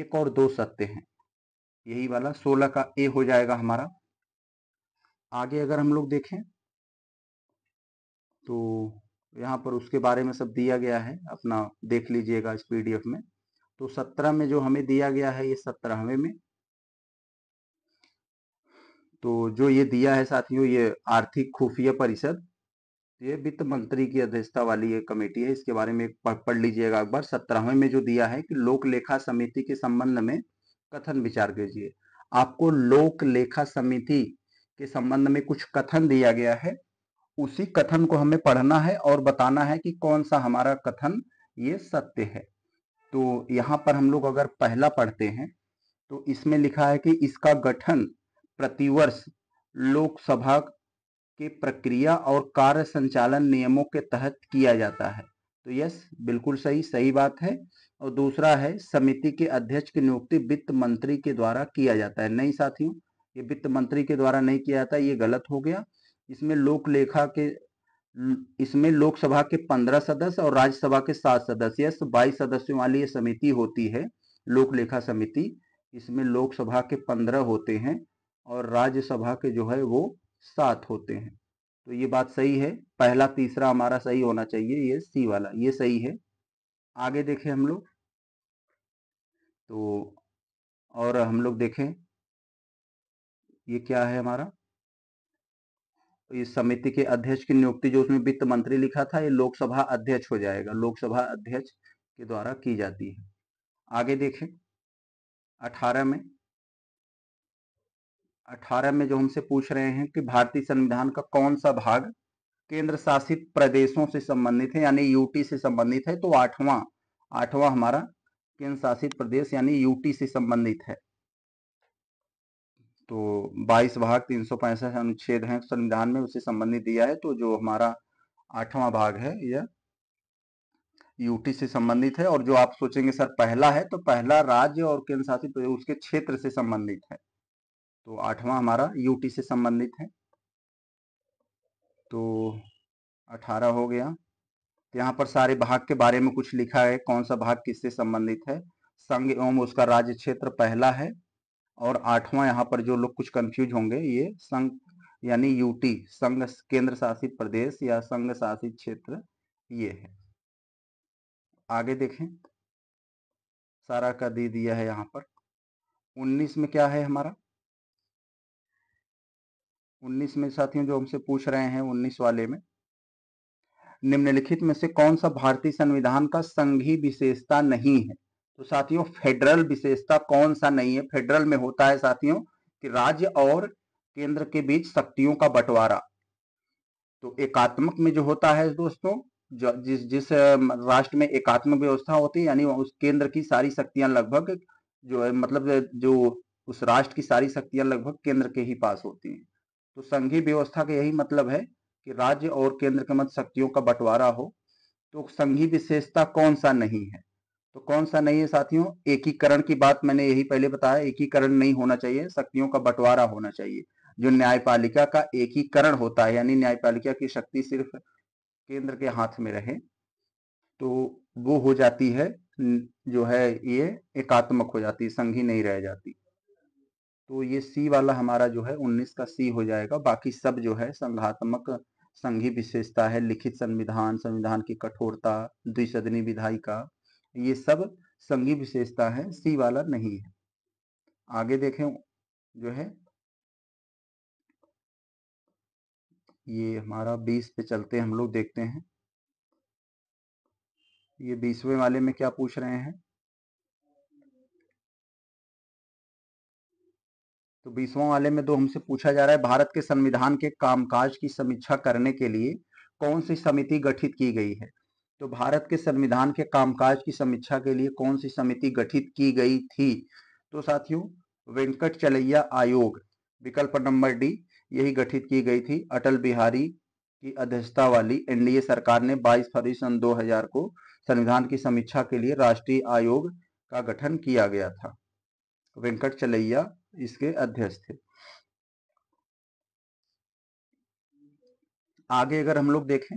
[SPEAKER 1] एक और दो सत्य हैं यही वाला सोलह का ए हो जाएगा हमारा आगे अगर हम लोग देखें तो यहाँ पर उसके बारे में सब दिया गया है अपना देख लीजिएगा इस पीडीएफ में तो सत्रह में जो हमें दिया गया है ये सत्रहवें में तो जो ये दिया है साथियों ये आर्थिक खुफिया परिषद ये वित्त मंत्री की अध्यक्षता वाली ये कमेटी है इसके बारे में पढ़, पढ़ लीजिएगा एक बार सत्रहवें में जो दिया है कि लोक लेखा समिति के संबंध में कथन विचार कीजिए आपको लोक लेखा समिति के संबंध में कुछ कथन दिया गया है उसी कथन को हमें पढ़ना है और बताना है कि कौन सा हमारा कथन ये सत्य है तो यहाँ पर हम लोग अगर पहला पढ़ते हैं तो इसमें लिखा है कि इसका गठन प्रतिवर्ष लोकसभा के प्रक्रिया और कार्य संचालन नियमों के तहत किया जाता है तो यस बिल्कुल सही सही बात है और दूसरा है समिति के अध्यक्ष की नियुक्ति वित्त मंत्री के द्वारा किया जाता है नहीं साथियों ये वित्त मंत्री के द्वारा नहीं किया जाता ये गलत हो गया इसमें लोक लेखा के इसमें लोकसभा के पंद्रह सदस्य और राज्यसभा के सात सदस्य बाईस सदस्यों वाली ये समिति होती है लोक लेखा समिति इसमें लोकसभा के पंद्रह होते हैं और राज्यसभा के जो है वो सात होते हैं तो ये बात सही है पहला तीसरा हमारा सही होना चाहिए ये सी वाला ये सही है
[SPEAKER 2] आगे देखें हम लोग तो और हम लोग देखें ये क्या है हमारा इस
[SPEAKER 1] समिति के अध्यक्ष की नियुक्ति जो उसमें वित्त मंत्री लिखा था ये लोकसभा अध्यक्ष हो जाएगा लोकसभा अध्यक्ष के द्वारा की जाती है आगे देखें अठारह में अठारह में जो हमसे पूछ रहे हैं कि भारतीय संविधान का कौन सा भाग केंद्र शासित प्रदेशों से संबंधित है यानी यूटी से संबंधित है तो आठवां आठवां हमारा केंद्र शासित प्रदेश यानी यूटी से संबंधित है तो 22 भाग तीन सौ पैंसठ अनुच्छेद है संविधान में उसे संबंधित दिया है तो जो हमारा आठवां भाग है यह यूटी से संबंधित है और जो आप सोचेंगे सर पहला है तो पहला राज्य और केंद्र शासित उसके क्षेत्र से संबंधित है तो आठवां हमारा यूटी से संबंधित है तो अठारह हो गया तो यहाँ पर सारे भाग के बारे में कुछ लिखा है कौन सा भाग किससे संबंधित है संघ एवं उसका राज्य क्षेत्र पहला है और आठवां यहाँ पर जो लोग कुछ कंफ्यूज होंगे ये संघ यानी यूटी संघ केंद्र शासित प्रदेश या संघ शासित क्षेत्र ये है आगे देखें सारा का दे दिया है यहाँ पर 19 में क्या है हमारा 19 में साथियों जो हमसे पूछ रहे हैं 19 वाले में निम्नलिखित में से कौन सा भारतीय संविधान का संघी विशेषता नहीं है तो साथियों फेडरल विशेषता कौन सा नहीं है फेडरल में होता है साथियों कि राज्य और केंद्र के बीच शक्तियों का बंटवारा तो एकात्मक में जो होता है दोस्तों जो जिस जिस राष्ट्र में एकात्मक व्यवस्था होती है यानी उस केंद्र की सारी शक्तियां लगभग जो है मतलब जो उस राष्ट्र की सारी शक्तियां लगभग केंद्र के ही पास होती हैं तो संघीय व्यवस्था का यही मतलब है कि राज्य और केंद्र के मध्य शक्तियों का बंटवारा हो तो संघीय विशेषता कौन सा नहीं है तो कौन सा नहीं है साथियों एकीकरण की बात मैंने यही पहले बताया एकीकरण नहीं होना चाहिए शक्तियों का बंटवारा होना चाहिए जो न्यायपालिका का एकीकरण होता है यानी न्यायपालिका की शक्ति सिर्फ केंद्र के हाथ में रहे तो वो हो जाती है जो है ये एकात्मक हो जाती संघी नहीं रह जाती तो ये सी वाला हमारा जो है 19 का सी हो जाएगा बाकी सब जो है संघात्मक संघी विशेषता है लिखित संविधान संविधान की कठोरता द्विसदनी विधायिका ये सब संगी विशेषता है सी वाला नहीं है आगे
[SPEAKER 2] देखें जो है ये हमारा बीस पे चलते हम लोग देखते हैं ये
[SPEAKER 1] बीसवें वाले में क्या पूछ रहे हैं तो बीसवा वाले में तो हमसे पूछा जा रहा है भारत के संविधान के कामकाज की समीक्षा करने के लिए कौन सी समिति गठित की गई है तो भारत के संविधान के कामकाज की समीक्षा के लिए कौन सी समिति गठित की गई थी तो साथियों वेंकट चलैया आयोग विकल्प नंबर डी यही गठित की गई थी अटल बिहारी की अध्यक्षता वाली एनडीए सरकार ने 22 फरवरी सन 2000 को संविधान की समीक्षा के लिए राष्ट्रीय आयोग का गठन किया गया था वेंकट चलैया इसके अध्यक्ष थे आगे अगर हम लोग देखें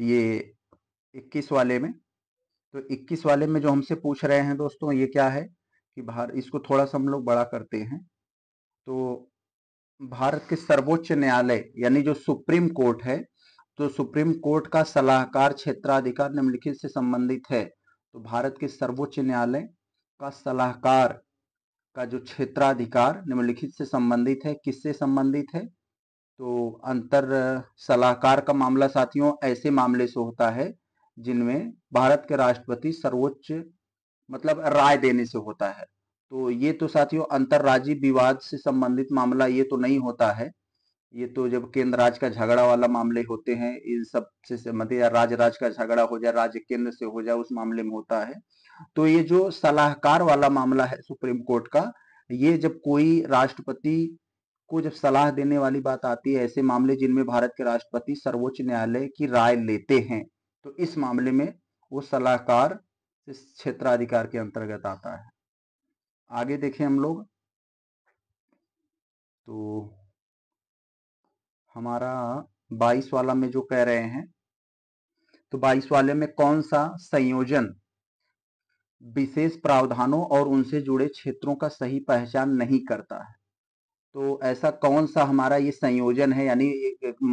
[SPEAKER 1] ये इक्कीस वाले में तो इक्कीस वाले में जो हमसे पूछ रहे हैं दोस्तों ये क्या है कि भारत इसको थोड़ा सा हम लोग बड़ा करते हैं तो भारत के सर्वोच्च न्यायालय यानी जो सुप्रीम कोर्ट है तो सुप्रीम कोर्ट का सलाहकार क्षेत्राधिकार निम्नलिखित से संबंधित है तो भारत के सर्वोच्च न्यायालय का सलाहकार का जो क्षेत्राधिकार निम्नलिखित से संबंधित है किससे संबंधित है तो अंतर सलाहकार का मामला साथियों ऐसे मामले से होता है जिनमें भारत के राष्ट्रपति सर्वोच्च मतलब राय देने से होता है तो ये तो साथियों अंतरराज्य विवाद से संबंधित मामला ये तो नहीं होता है ये तो जब केंद्र राज्य का झगड़ा वाला मामले होते हैं इन सब से संबंधित या राज्य राज्य का झगड़ा हो जाए राज्य केंद्र से हो जाए उस मामले में होता है तो ये जो सलाहकार वाला मामला है सुप्रीम कोर्ट का ये जब कोई राष्ट्रपति को जब सलाह देने वाली बात आती है ऐसे मामले जिनमें भारत के राष्ट्रपति सर्वोच्च न्यायालय की राय लेते हैं तो इस मामले में वो सलाहकार इस क्षेत्राधिकार के अंतर्गत आता है आगे देखें हम लोग तो हमारा बाईस वाला में जो कह रहे हैं तो बाईस वाले में कौन सा संयोजन विशेष प्रावधानों और उनसे जुड़े क्षेत्रों का सही पहचान नहीं करता है तो ऐसा कौन सा हमारा ये संयोजन है यानी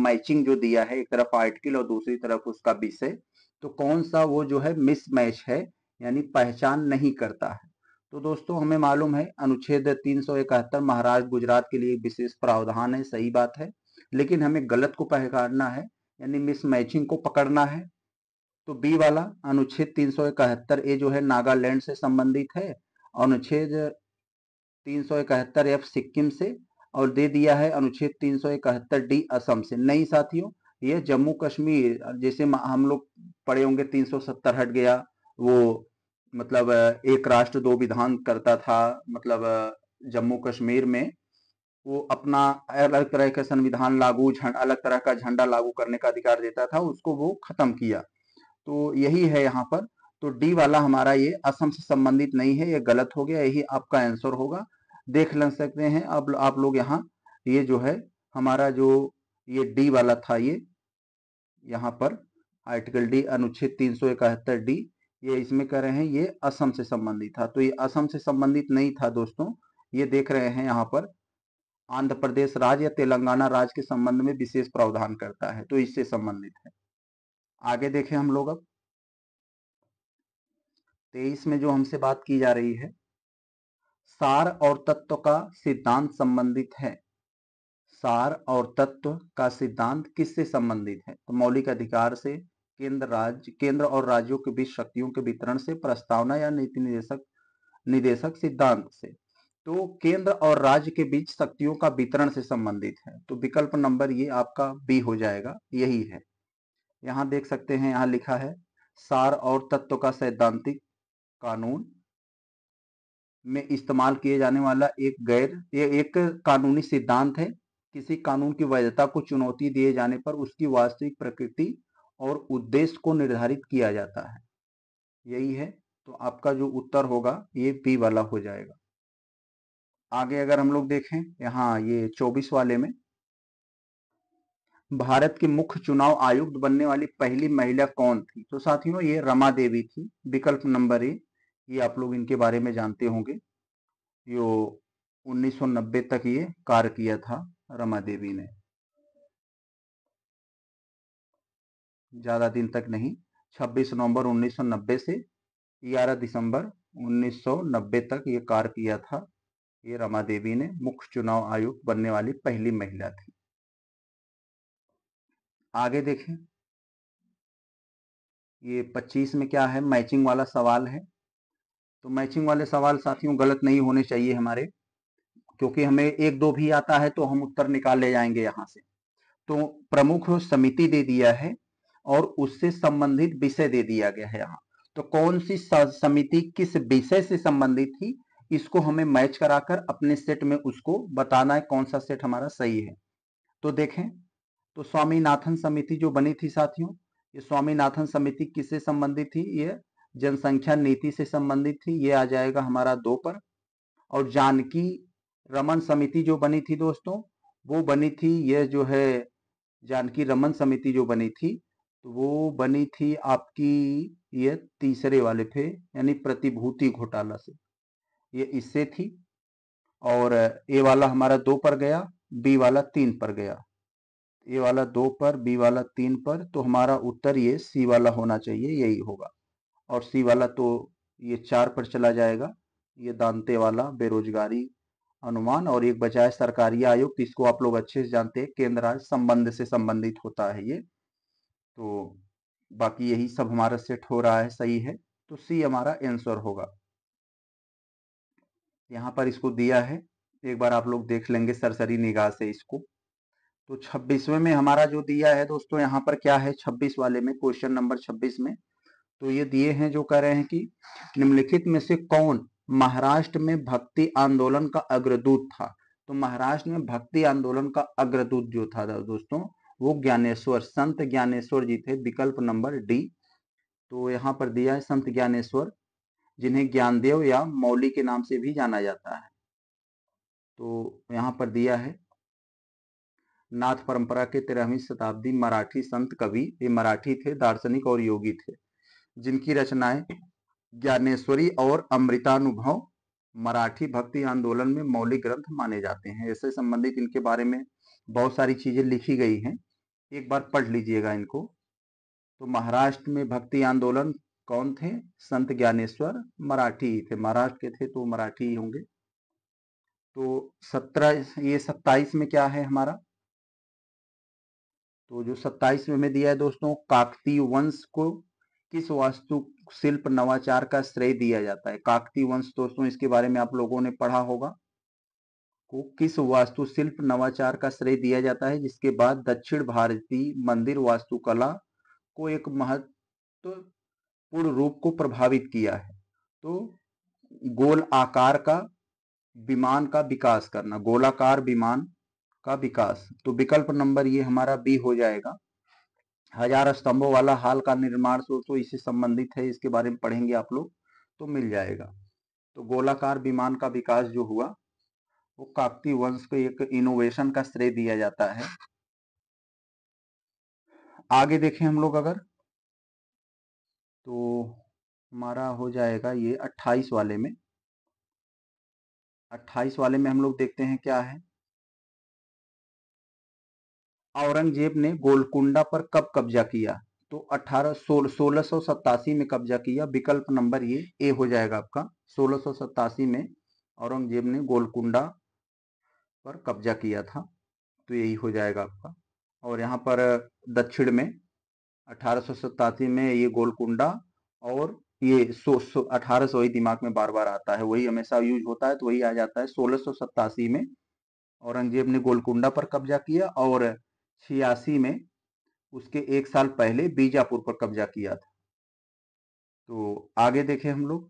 [SPEAKER 1] मैचिंग जो दिया है एक तरफ आर्टिकल और दूसरी तरफ उसका विषय तो कौन सा वो जो है मिसमैच है यानी पहचान नहीं करता है तो दोस्तों हमें मालूम है अनुच्छेद तीन सौ इकहत्तर महाराष्ट्र गुजरात के लिए विशेष प्रावधान है सही बात है लेकिन हमें गलत को पहचानना है यानी मिसमैचिंग को पकड़ना है तो बी वाला अनुच्छेद तीन सौ इकहत्तर ए जो है नागालैंड से संबंधित है अनुच्छेद तीन सौ इकहत्तर एफ सिक्किम से और दे दिया है अनुच्छेद तीन सौ इकहत्तर डी असम से नई साथियों ये जम्मू कश्मीर जैसे हम लोग पढ़े होंगे तीन सौ सत्तर हट गया वो मतलब एक राष्ट्र दो विधान करता था मतलब जम्मू कश्मीर में वो अपना अलग तरह का संविधान लागू अलग तरह का झंडा लागू करने का अधिकार देता था उसको वो खत्म किया तो यही है यहाँ पर तो डी वाला हमारा ये असम से संबंधित नहीं है ये गलत हो गया यही आपका आंसर होगा देख लग सकते हैं अब आप लोग यहाँ ये जो है हमारा जो ये डी वाला था ये यहाँ पर आर्टिकल डी अनुच्छेद तीन सौ इकहत्तर डी ये इसमें कह रहे हैं ये असम से संबंधित था तो ये असम से संबंधित नहीं था दोस्तों ये देख रहे हैं यहाँ पर आंध्र प्रदेश राज्य या तेलंगाना राज्य के संबंध में विशेष प्रावधान करता है तो इससे संबंधित है आगे देखें हम लोग अब तेईस में जो हमसे बात की जा रही है सार और तत्व का सिद्धांत संबंधित है सार और तत्व का सिद्धांत किससे संबंधित है तो मौलिक अधिकार से केंद्र राज्य केंद्र और राज्यों के बीच शक्तियों के वितरण से प्रस्तावना या नीति निदेशक निदेशक सिद्धांत से तो केंद्र और राज्य के बीच शक्तियों का वितरण से संबंधित है तो विकल्प नंबर ये आपका बी हो जाएगा यही है यहाँ देख सकते हैं यहाँ लिखा है सार और तत्व का सैद्धांतिक कानून में इस्तेमाल किए जाने वाला एक गैर ये एक कानूनी सिद्धांत है किसी कानून की वैधता को चुनौती दिए जाने पर उसकी वास्तविक प्रकृति और उद्देश्य को निर्धारित किया जाता है यही है तो आपका जो उत्तर होगा ये पी वाला हो जाएगा आगे अगर हम लोग देखें यहाँ ये चौबीस वाले में भारत के मुख्य चुनाव आयुक्त बनने वाली पहली महिला कौन थी तो साथियों ये रमा देवी थी विकल्प नंबर ए ये आप लोग इनके बारे में जानते होंगे यो 1990 तक ये कार्य किया था रमा देवी ने ज़्यादा दिन तक नहीं 26 नवंबर 1990 से 11 दिसंबर 1990 तक ये कार्य किया था ये रमा देवी ने मुख्य चुनाव आयुक्त बनने वाली पहली महिला थी आगे देखें ये 25 में क्या है मैचिंग वाला सवाल है तो मैचिंग वाले सवाल साथियों गलत नहीं होने चाहिए हमारे क्योंकि हमें एक दो भी आता है तो हम उत्तर निकाल ले जाएंगे यहाँ से तो प्रमुख समिति दे दिया है और उससे संबंधित विषय दे दिया गया है यहाँ तो कौन सी समिति किस विषय से संबंधित थी इसको हमें मैच कराकर अपने सेट में उसको बताना है कौन सा सेट हमारा सही है तो देखें तो स्वामीनाथन समिति जो बनी थी साथियों ये स्वामीनाथन समिति किससे संबंधित थी ये जनसंख्या नीति से संबंधित थी ये आ जाएगा हमारा दो पर और जानकी रमन समिति जो बनी थी दोस्तों वो बनी थी ये जो है जानकी रमन समिति जो बनी थी तो वो बनी थी आपकी ये तीसरे वाले पे यानी प्रतिभूति घोटाला से ये इससे थी और ए वाला हमारा दो पर गया बी वाला तीन पर गया ए वाला दो पर बी वाला तीन पर तो हमारा उत्तर ये सी वाला होना चाहिए यही होगा और सी वाला तो ये चार पर चला जाएगा ये दानते वाला बेरोजगारी अनुमान और एक बचा है सरकारी आयुक्त इसको आप लोग अच्छे से जानते हैं केंद्र राज्य संबंध से संबंधित होता है ये तो बाकी यही सब हमारा सेट हो रहा है सही है तो सी हमारा आंसर होगा यहाँ पर इसको दिया है एक बार आप लोग देख लेंगे सरसरी निगाह से इसको तो छब्बीसवें में हमारा जो दिया है दोस्तों यहाँ पर क्या है छब्बीस वाले में क्वेश्चन नंबर छब्बीस में तो ये दिए हैं जो कह रहे हैं कि निम्नलिखित में से कौन महाराष्ट्र में भक्ति आंदोलन का अग्रदूत था तो महाराष्ट्र में भक्ति आंदोलन का अग्रदूत जो था दोस्तों वो ज्ञानेश्वर संत ज्ञानेश्वर जी थे विकल्प नंबर डी तो यहाँ पर दिया है संत ज्ञानेश्वर जिन्हें ज्ञानदेव या मौली के नाम से भी जाना जाता है तो यहाँ पर दिया है नाथ परंपरा के तेरहवीं शताब्दी मराठी संत कवि ये मराठी थे दार्शनिक और योगी थे जिनकी रचनाएं ज्ञानेश्वरी और अमृतानुभव मराठी भक्ति आंदोलन में मौलिक ग्रंथ माने जाते हैं इससे संबंधित इनके बारे में बहुत सारी चीजें लिखी गई हैं एक बार पढ़ लीजिएगा इनको तो महाराष्ट्र में भक्ति आंदोलन कौन थे संत ज्ञानेश्वर मराठी थे महाराष्ट्र के थे तो मराठी ही होंगे तो सत्रह ये सत्ताईस में क्या है हमारा तो जो सत्ताईस में हमें दिया है दोस्तों काकती वंश को किस वास्तु शिल्प नवाचार का श्रेय दिया जाता है काकती वंश दोस्तों इसके बारे में आप लोगों ने पढ़ा होगा को किस वास्तु शिल्प नवाचार का श्रेय दिया जाता है जिसके बाद दक्षिण भारतीय मंदिर वास्तुकला को एक महत्वपूर्ण तो रूप को प्रभावित किया है
[SPEAKER 2] तो
[SPEAKER 1] गोल आकार का विमान का विकास करना गोलाकार विमान का विकास तो विकल्प नंबर ये हमारा बी हो जाएगा हजार स्तंभों वाला हाल का निर्माण सोचो तो, तो इससे संबंधित है इसके बारे में पढ़ेंगे आप लोग तो मिल जाएगा तो गोलाकार विमान का विकास जो हुआ वो काकती वंश को एक इनोवेशन का श्रेय दिया जाता है आगे देखें हम लोग अगर तो
[SPEAKER 2] हमारा हो जाएगा ये 28 वाले में 28 वाले में हम लोग देखते हैं क्या है औरंगजेब
[SPEAKER 1] ने गोलकुंडा पर कब कब्जा किया तो अठारह सोलह सो सतासी में कब्जा किया विकल्प नंबर ये ए हो जाएगा आपका सोलह सो सतासी में औरंगजेब ने गोलकुंडा पर कब्जा किया था तो यही हो जाएगा आपका और यहाँ पर दक्षिण में अठारह में ये गोलकुंडा और ये सो, सो अठारह सौ ही दिमाग में बार बार आता है वही हमेशा यूज होता है तो वही आ जाता है सोलह सो सतासी में औरंगजेब ने गोलकुंडा पर कब्जा किया और छियासी में उसके एक साल पहले बीजापुर पर कब्जा किया था तो आगे देखें हम लोग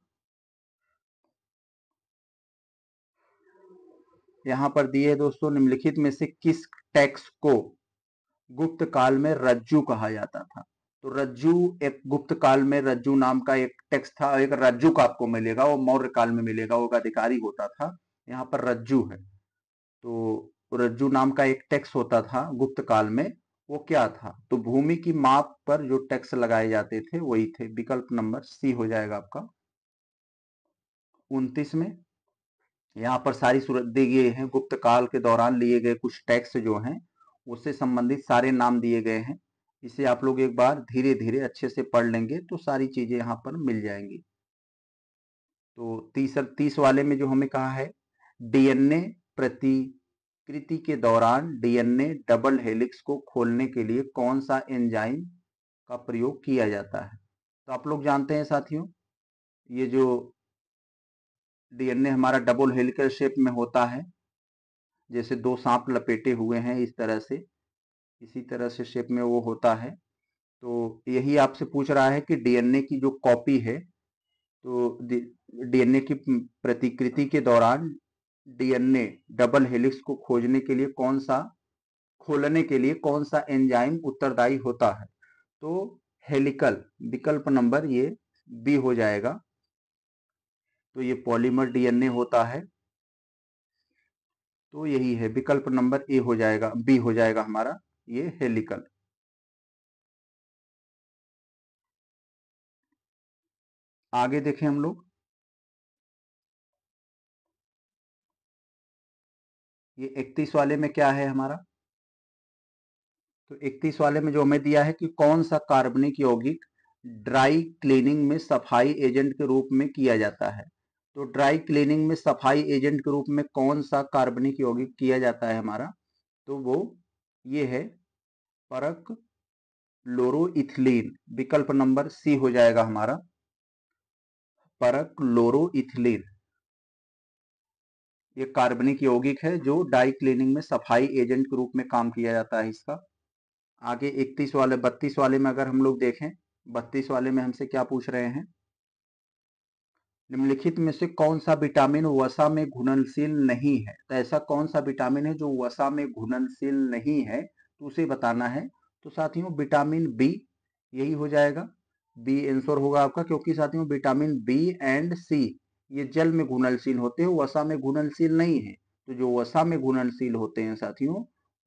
[SPEAKER 1] यहां पर दिए दोस्तों निम्नलिखित में से किस टैक्स को गुप्त काल में रज्जू कहा जाता था तो रज्जू एक गुप्त काल में रज्जू नाम का एक टैक्स था एक रज्जू का आपको मिलेगा वो मौर्य काल में मिलेगा वो अधिकारी होता था यहाँ पर रज्जू है तो रज्जू नाम का एक टैक्स होता था गुप्त काल में वो क्या था तो भूमि की माप पर जो टैक्स लगाए जाते थे वही थे विकल्प नंबर सी हो जाएगा आपका उन्तीस में यहाँ पर सारी सूरत दी गई है गुप्त काल के दौरान लिए गए कुछ टैक्स जो हैं उससे संबंधित सारे नाम दिए गए हैं इसे आप लोग एक बार धीरे धीरे अच्छे से पढ़ लेंगे तो सारी चीजें यहाँ पर मिल जाएंगी तो तीस तीस वाले में जो हमें कहा है डीएनए प्रति कृति के दौरान डीएनए डबल हेलिक्स को खोलने के लिए कौन सा एंजाइम का प्रयोग किया जाता है तो आप लोग जानते हैं साथियों ये जो डीएनए हमारा डबल हेलिकल शेप में होता है जैसे दो सांप लपेटे हुए हैं इस तरह से इसी तरह से शेप में वो होता है तो यही आपसे पूछ रहा है कि डीएनए की जो कॉपी है तो डीएनए की प्रतिकृति के दौरान डीएनए डबल हेलिक्स को खोजने के लिए कौन सा खोलने के लिए कौन सा एंजाइम उत्तरदायी होता है तो हेलिकल विकल्प नंबर ये बी हो जाएगा तो ये पॉलीमर डीएनए होता है
[SPEAKER 2] तो यही है विकल्प नंबर ए हो जाएगा बी हो जाएगा हमारा ये हेलिकल आगे देखें हम लोग ये इकतीस वाले में क्या है हमारा
[SPEAKER 1] तो इकतीस वाले में जो हमें दिया है कि कौन सा कार्बनिक यौगिक ड्राई क्लीनिंग में सफाई एजेंट के रूप में किया जाता है तो ड्राई क्लीनिंग में सफाई एजेंट के रूप में कौन सा कार्बनिक यौगिक किया जाता है हमारा तो वो ये है परक लोरोइथिलीन विकल्प नंबर सी हो जाएगा हमारा परक लोरोइथिलीन ये कार्बनिक यौगिक है जो डाई क्लीनिंग में सफाई एजेंट के रूप में काम किया जाता है इसका आगे इकतीस वाले बत्तीस वाले में अगर हम लोग देखें बत्तीस वाले में हमसे क्या पूछ रहे हैं निम्नलिखित में से कौन सा विटामिन वसा में घुलनशील नहीं है तो ऐसा कौन सा विटामिन है जो वसा में घुननशील नहीं है तो उसे बताना है तो साथियों विटामिन बी यही हो जाएगा बी आंसर होगा आपका क्योंकि साथियों विटामिन बी एंड सी ये जल में घुलनशील होते हैं वसा में घुलनशील नहीं है तो जो वसा में घुलनशील होते हैं साथियों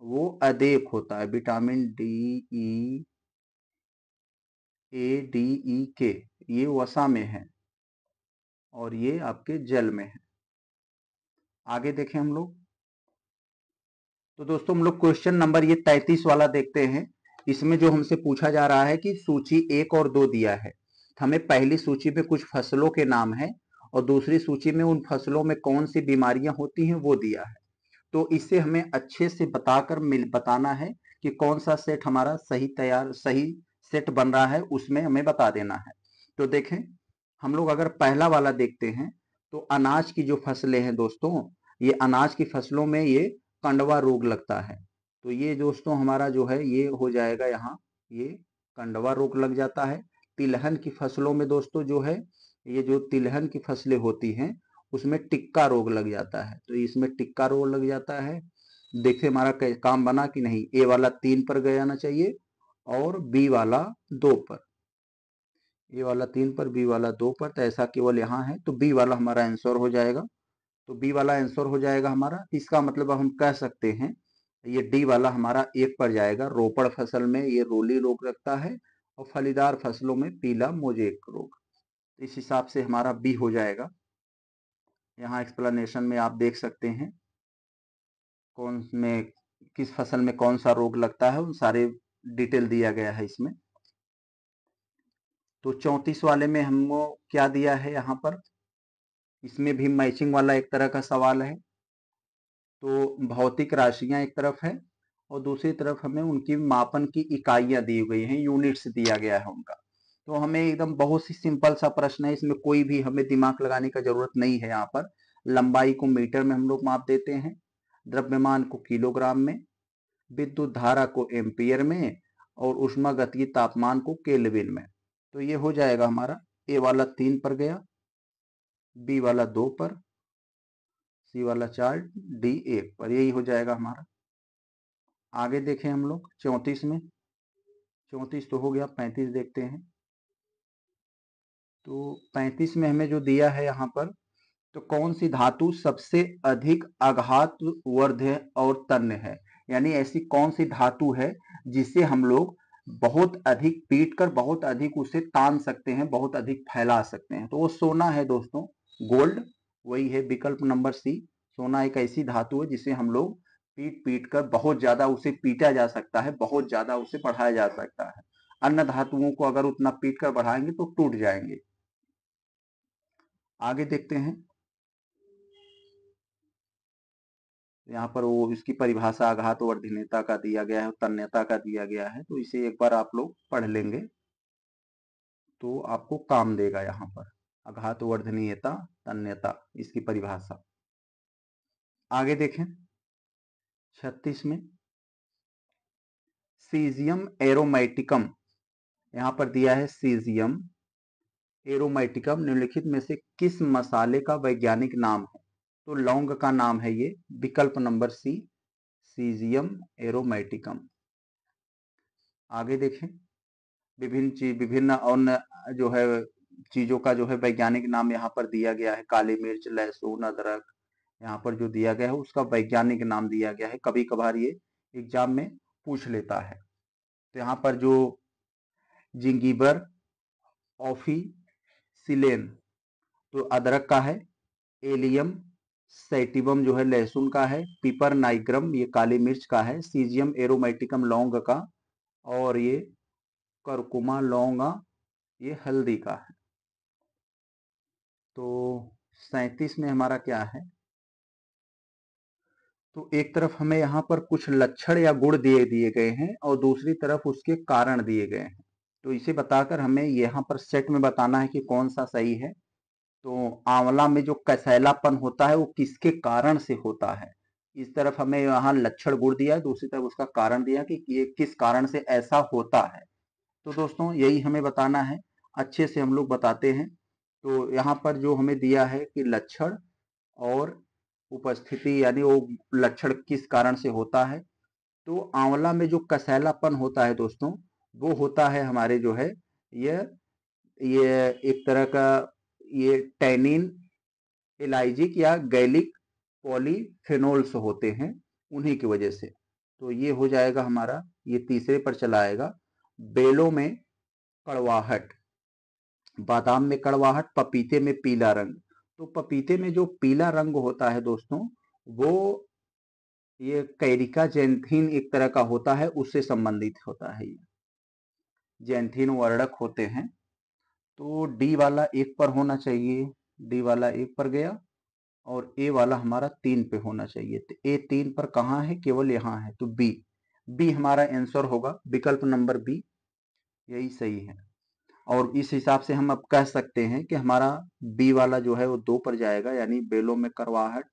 [SPEAKER 1] वो अधिक होता है vitamin D E A D E के ये वसा में है और ये आपके जल में है आगे देखें हम लोग तो दोस्तों हम लोग क्वेश्चन नंबर ये तैतीस वाला देखते हैं इसमें जो हमसे पूछा जा रहा है कि सूची एक और दो दिया है हमें पहली सूची में कुछ फसलों के नाम है और दूसरी सूची में उन फसलों में कौन सी बीमारियां होती हैं वो दिया है तो इसे हमें अच्छे से बताकर मिल बताना है कि कौन सा सेट हमारा सही तैयार सही सेट बन रहा है उसमें हमें बता देना है तो देखें हम लोग अगर पहला वाला देखते हैं तो अनाज की जो फसलें हैं दोस्तों ये अनाज की फसलों में ये कंडवा रोग लगता है तो ये दोस्तों हमारा जो है ये हो जाएगा यहाँ ये कंडवा रोग लग जाता है तिलहन की फसलों में दोस्तों जो है ये जो तिलहन की फसलें होती हैं उसमें टिक्का रोग लग जाता है तो इसमें टिक्का रोग लग जाता है देखे हमारा काम बना कि नहीं ए वाला तीन पर गया जाना चाहिए और बी वाला दो पर ए वाला तीन पर बी वाला दो पर तो ऐसा केवल यहाँ है तो बी वाला हमारा आंसर हो जाएगा तो बी वाला आंसर हो जाएगा हमारा तो इसका मतलब हम कह सकते हैं ये डी वाला हमारा एक पर जाएगा रोपड़ फसल में ये रोली रोग रखता है और फलीदार फसलों में पीला मोजेक रोग तो इस हिसाब से हमारा बी हो जाएगा यहाँ एक्सप्लेनेशन में आप देख सकते हैं कौन में किस फसल में कौन सा रोग लगता है उन सारे डिटेल दिया गया है इसमें तो चौंतीस वाले में हमको क्या दिया है यहाँ पर इसमें भी मैचिंग वाला एक तरह का सवाल है तो भौतिक राशियां एक तरफ है और दूसरी तरफ हमें उनकी मापन की इकाइयां दी गई हैं यूनिट्स दिया गया है उनका तो हमें एकदम बहुत ही सिंपल सा प्रश्न है इसमें कोई भी हमें दिमाग लगाने का जरूरत नहीं है यहाँ पर लंबाई को मीटर में हम लोग माप देते हैं द्रव्यमान को किलोग्राम में विद्युत धारा को एम्पियर में और उष्मा गति तापमान को केलविन में तो ये हो जाएगा हमारा ए वाला तीन पर गया बी वाला दो पर सी वाला चार डी एक पर यही हो जाएगा हमारा आगे देखें हम लोग चौंतीस में चौंतीस तो हो गया पैंतीस देखते हैं तो 35 में हमें जो दिया है यहाँ पर तो कौन सी धातु सबसे अधिक आघात वर्ध्य और तन्य है यानी ऐसी कौन सी धातु है जिसे हम लोग बहुत अधिक पीट कर बहुत अधिक उसे तान सकते हैं बहुत अधिक फैला सकते हैं तो वो सोना है दोस्तों गोल्ड वही है विकल्प नंबर सी सोना एक ऐसी धातु है जिसे हम लोग पीट पीट कर बहुत ज्यादा उसे पीटा जा सकता है बहुत ज्यादा उसे बढ़ाया जा सकता है अन्य धातुओं को अगर उतना पीट कर बढ़ाएंगे तो टूट जाएंगे आगे देखते हैं यहाँ पर वो इसकी परिभाषा आघात वर्धिनेता का दिया गया है तन्यता का दिया गया है तो इसे एक बार आप लोग पढ़ लेंगे तो आपको काम देगा यहाँ पर आघात वर्धनीयता तन्यता इसकी परिभाषा आगे देखें छत्तीस में सीजियम एरोमेटिकम यहां पर दिया है सीजियम एरोमैटिकम निम्नलिखित में से किस मसाले का वैज्ञानिक नाम है तो लौंग का नाम है ये विकल्प नंबर सी सीजियम एरोमेटिकम आगे देखें विभिन्न चीज विभिन्न अन्य जो है चीजों का जो है वैज्ञानिक नाम यहाँ पर दिया गया है काली मिर्च लहसुन अदरक यहाँ पर जो दिया गया है उसका वैज्ञानिक नाम दिया गया है कभी कभार ये एग्जाम में पूछ लेता है तो यहाँ पर जो जिंगीबर ऑफी सिलेन तो अदरक का है एलियम सेटिवम जो है लहसुन का है पीपर नाइग्रम ये काली मिर्च का है सीजियम एरोमेटिकम लौंग का और ये करकुमा लौंगा ये हल्दी का है तो सैतीस में हमारा क्या है तो एक तरफ हमें यहाँ पर कुछ लक्षण या गुण दिए दिए गए हैं और दूसरी तरफ उसके कारण दिए गए हैं तो इसे बताकर हमें यहाँ पर सेट में बताना है कि कौन सा सही है
[SPEAKER 2] तो
[SPEAKER 1] आंवला में जो कसैलापन होता है वो किसके कारण से होता है इस तरफ हमें यहाँ लक्षण गुड़ दिया है दूसरी तरफ उसका कारण दिया कि ये किस कारण से ऐसा होता है तो दोस्तों यही हमें बताना है अच्छे से हम लोग बताते हैं तो यहाँ पर जो हमें दिया है कि लक्षण और उपस्थिति यानी वो लक्षण किस कारण से होता है तो आंवला में जो कसैलापन होता है दोस्तों वो होता है हमारे जो है ये ये एक तरह का ये टैनिन एलाइजिक या गैलिक पॉलीफेनोल्स होते हैं उन्हीं की वजह से तो ये हो जाएगा हमारा ये तीसरे पर चला आएगा बेलों में कड़वाहट बादाम में कड़वाहट पपीते में पीला रंग तो पपीते में जो पीला रंग होता है दोस्तों वो ये कैरिका जेंथिन एक तरह का होता है उससे संबंधित होता है ये जैंथिन वर्णक होते हैं तो डी वाला एक पर होना चाहिए डी वाला एक पर गया और ए वाला हमारा तीन पे होना चाहिए तो ए तीन पर कहाँ है केवल यहाँ है तो बी बी हमारा आंसर होगा विकल्प नंबर बी यही सही है और इस हिसाब से हम अब कह सकते हैं कि हमारा बी वाला जो है वो दो पर जाएगा यानी बेलों में करवाहट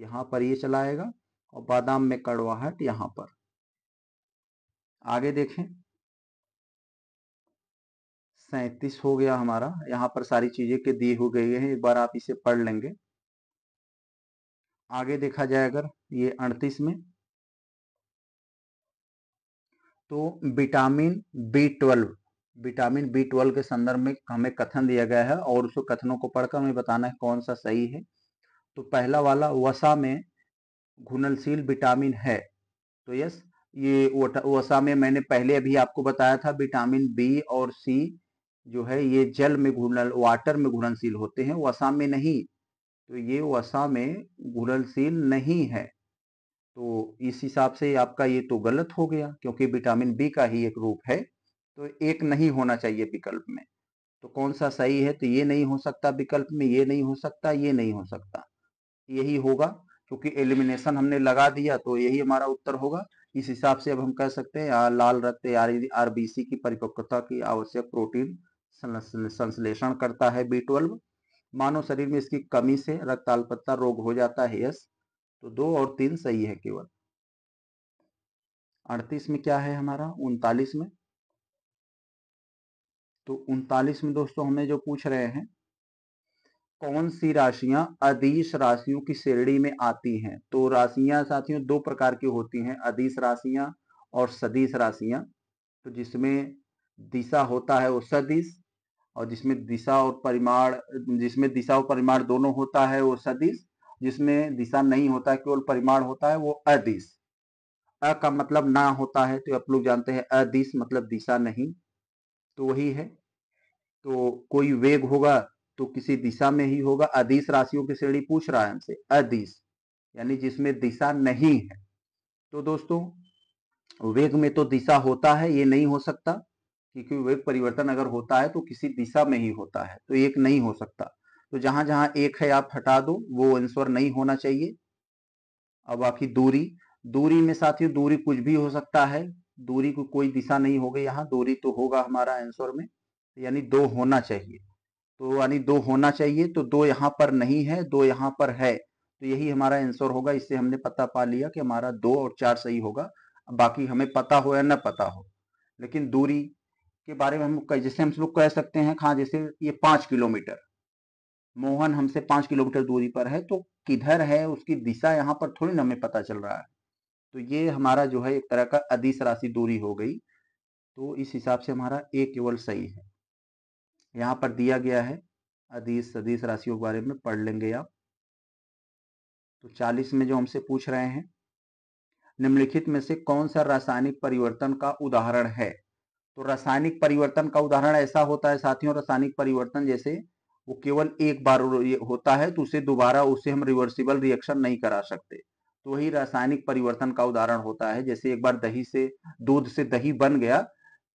[SPEAKER 1] यहाँ पर ये चलाएगा और बादाम में कड़वाहट यहाँ पर आगे देखें सैतीस हो गया हमारा यहाँ पर सारी चीजें के दी हो गई है एक बार आप इसे पढ़ लेंगे आगे देखा जाए अगर ये अड़तीस में तो vitamin B twelve vitamin B twelve के संदर्भ में हमें कथन दिया गया है और उस कथनों को पढ़कर हमें बताना है कौन सा सही है तो पहला वाला वसा में घुनलशील विटामिन है तो यस ये वसा में मैंने पहले अभी आपको बताया था विटामिन बी और सी जो है ये जल में घुल वाटर में घुलनशील होते हैं वसा में नहीं तो ये वसा में घुलनशील नहीं है तो इस हिसाब से आपका ये तो गलत हो गया क्योंकि विटामिन बी का ही एक रूप है तो एक नहीं होना चाहिए विकल्प में तो कौन सा सही है तो ये नहीं हो सकता विकल्प में ये नहीं हो सकता ये नहीं हो सकता यही होगा क्योंकि एलिमिनेशन हमने लगा दिया तो यही हमारा उत्तर होगा इस हिसाब से अब हम कह सकते हैं लाल रक्त आरबीसी की परिपक्वता की आवश्यक प्रोटीन संश्लेषण करता है बी ट्वेल्व मानव शरीर में इसकी कमी से रक्त अल्पत्ता रोग हो जाता है यस तो दो और तीन सही है केवल अड़तीस में क्या है हमारा उनतालीस में तो उनतालीस में दोस्तों हमें जो पूछ रहे हैं कौन सी राशियां अधीश राशियों की श्रेणी में आती हैं तो राशियां साथियों दो प्रकार की होती हैं अधीश राशियां और सदीश राशियां तो जिसमें दिशा होता है वो सदीश और जिसमें दिशा और परिमाण जिसमें दिशा और परिमाण दोनों होता है वो सदिश जिसमें दिशा नहीं होता केवल परिमाण होता है वो अदिश अ का मतलब ना होता है तो आप लोग जानते हैं अदिश मतलब दिशा नहीं तो वही है तो कोई वेग होगा तो किसी दिशा में ही होगा अदिश राशियों की श्रेणी पूछ रहा है हमसे अदिश यानी जिसमें दिशा नहीं है तो दोस्तों वेग में तो दिशा होता है ये नहीं हो सकता क्योंकि वेग परिवर्तन अगर होता है तो किसी दिशा में ही होता है तो एक नहीं हो सकता तो जहां जहां एक है आप हटा दो वो आंसर नहीं होना चाहिए अब बाकी दूरी दूरी में साथियों दूरी कुछ भी हो सकता है दूरी को कोई दिशा नहीं होगी यहाँ दूरी तो होगा हमारा आंसर में यानी दो होना चाहिए तो यानी दो होना चाहिए तो दो यहाँ पर नहीं है दो यहाँ पर है तो यही हमारा आंसर होगा इससे हमने पता पा लिया कि हमारा दो और चार सही होगा बाकी हमें पता हो या न पता हो लेकिन दूरी के बारे में हम जैसे हम लोग कह सकते हैं हाँ जैसे ये पांच किलोमीटर मोहन हमसे पांच किलोमीटर दूरी पर है तो किधर है उसकी दिशा यहाँ पर थोड़ी ना हमें पता चल रहा है तो ये हमारा जो है एक तरह का अधिस राशि दूरी हो गई तो इस हिसाब से हमारा ए केवल सही है यहाँ पर दिया गया है अधिस अधिस राशियों के बारे में पढ़ लेंगे आप तो चालीस में जो हमसे पूछ रहे हैं निम्नलिखित में से कौन सा रासायनिक परिवर्तन का उदाहरण है तो रासायनिक परिवर्तन का उदाहरण ऐसा होता है साथियों रासायनिक परिवर्तन जैसे वो केवल एक बार होता है तो उसे दोबारा उससे हम रिवर्सिबल रिएक्शन नहीं करा सकते तो वही रासायनिक परिवर्तन का उदाहरण होता है जैसे एक बार दही से दूध से दही बन गया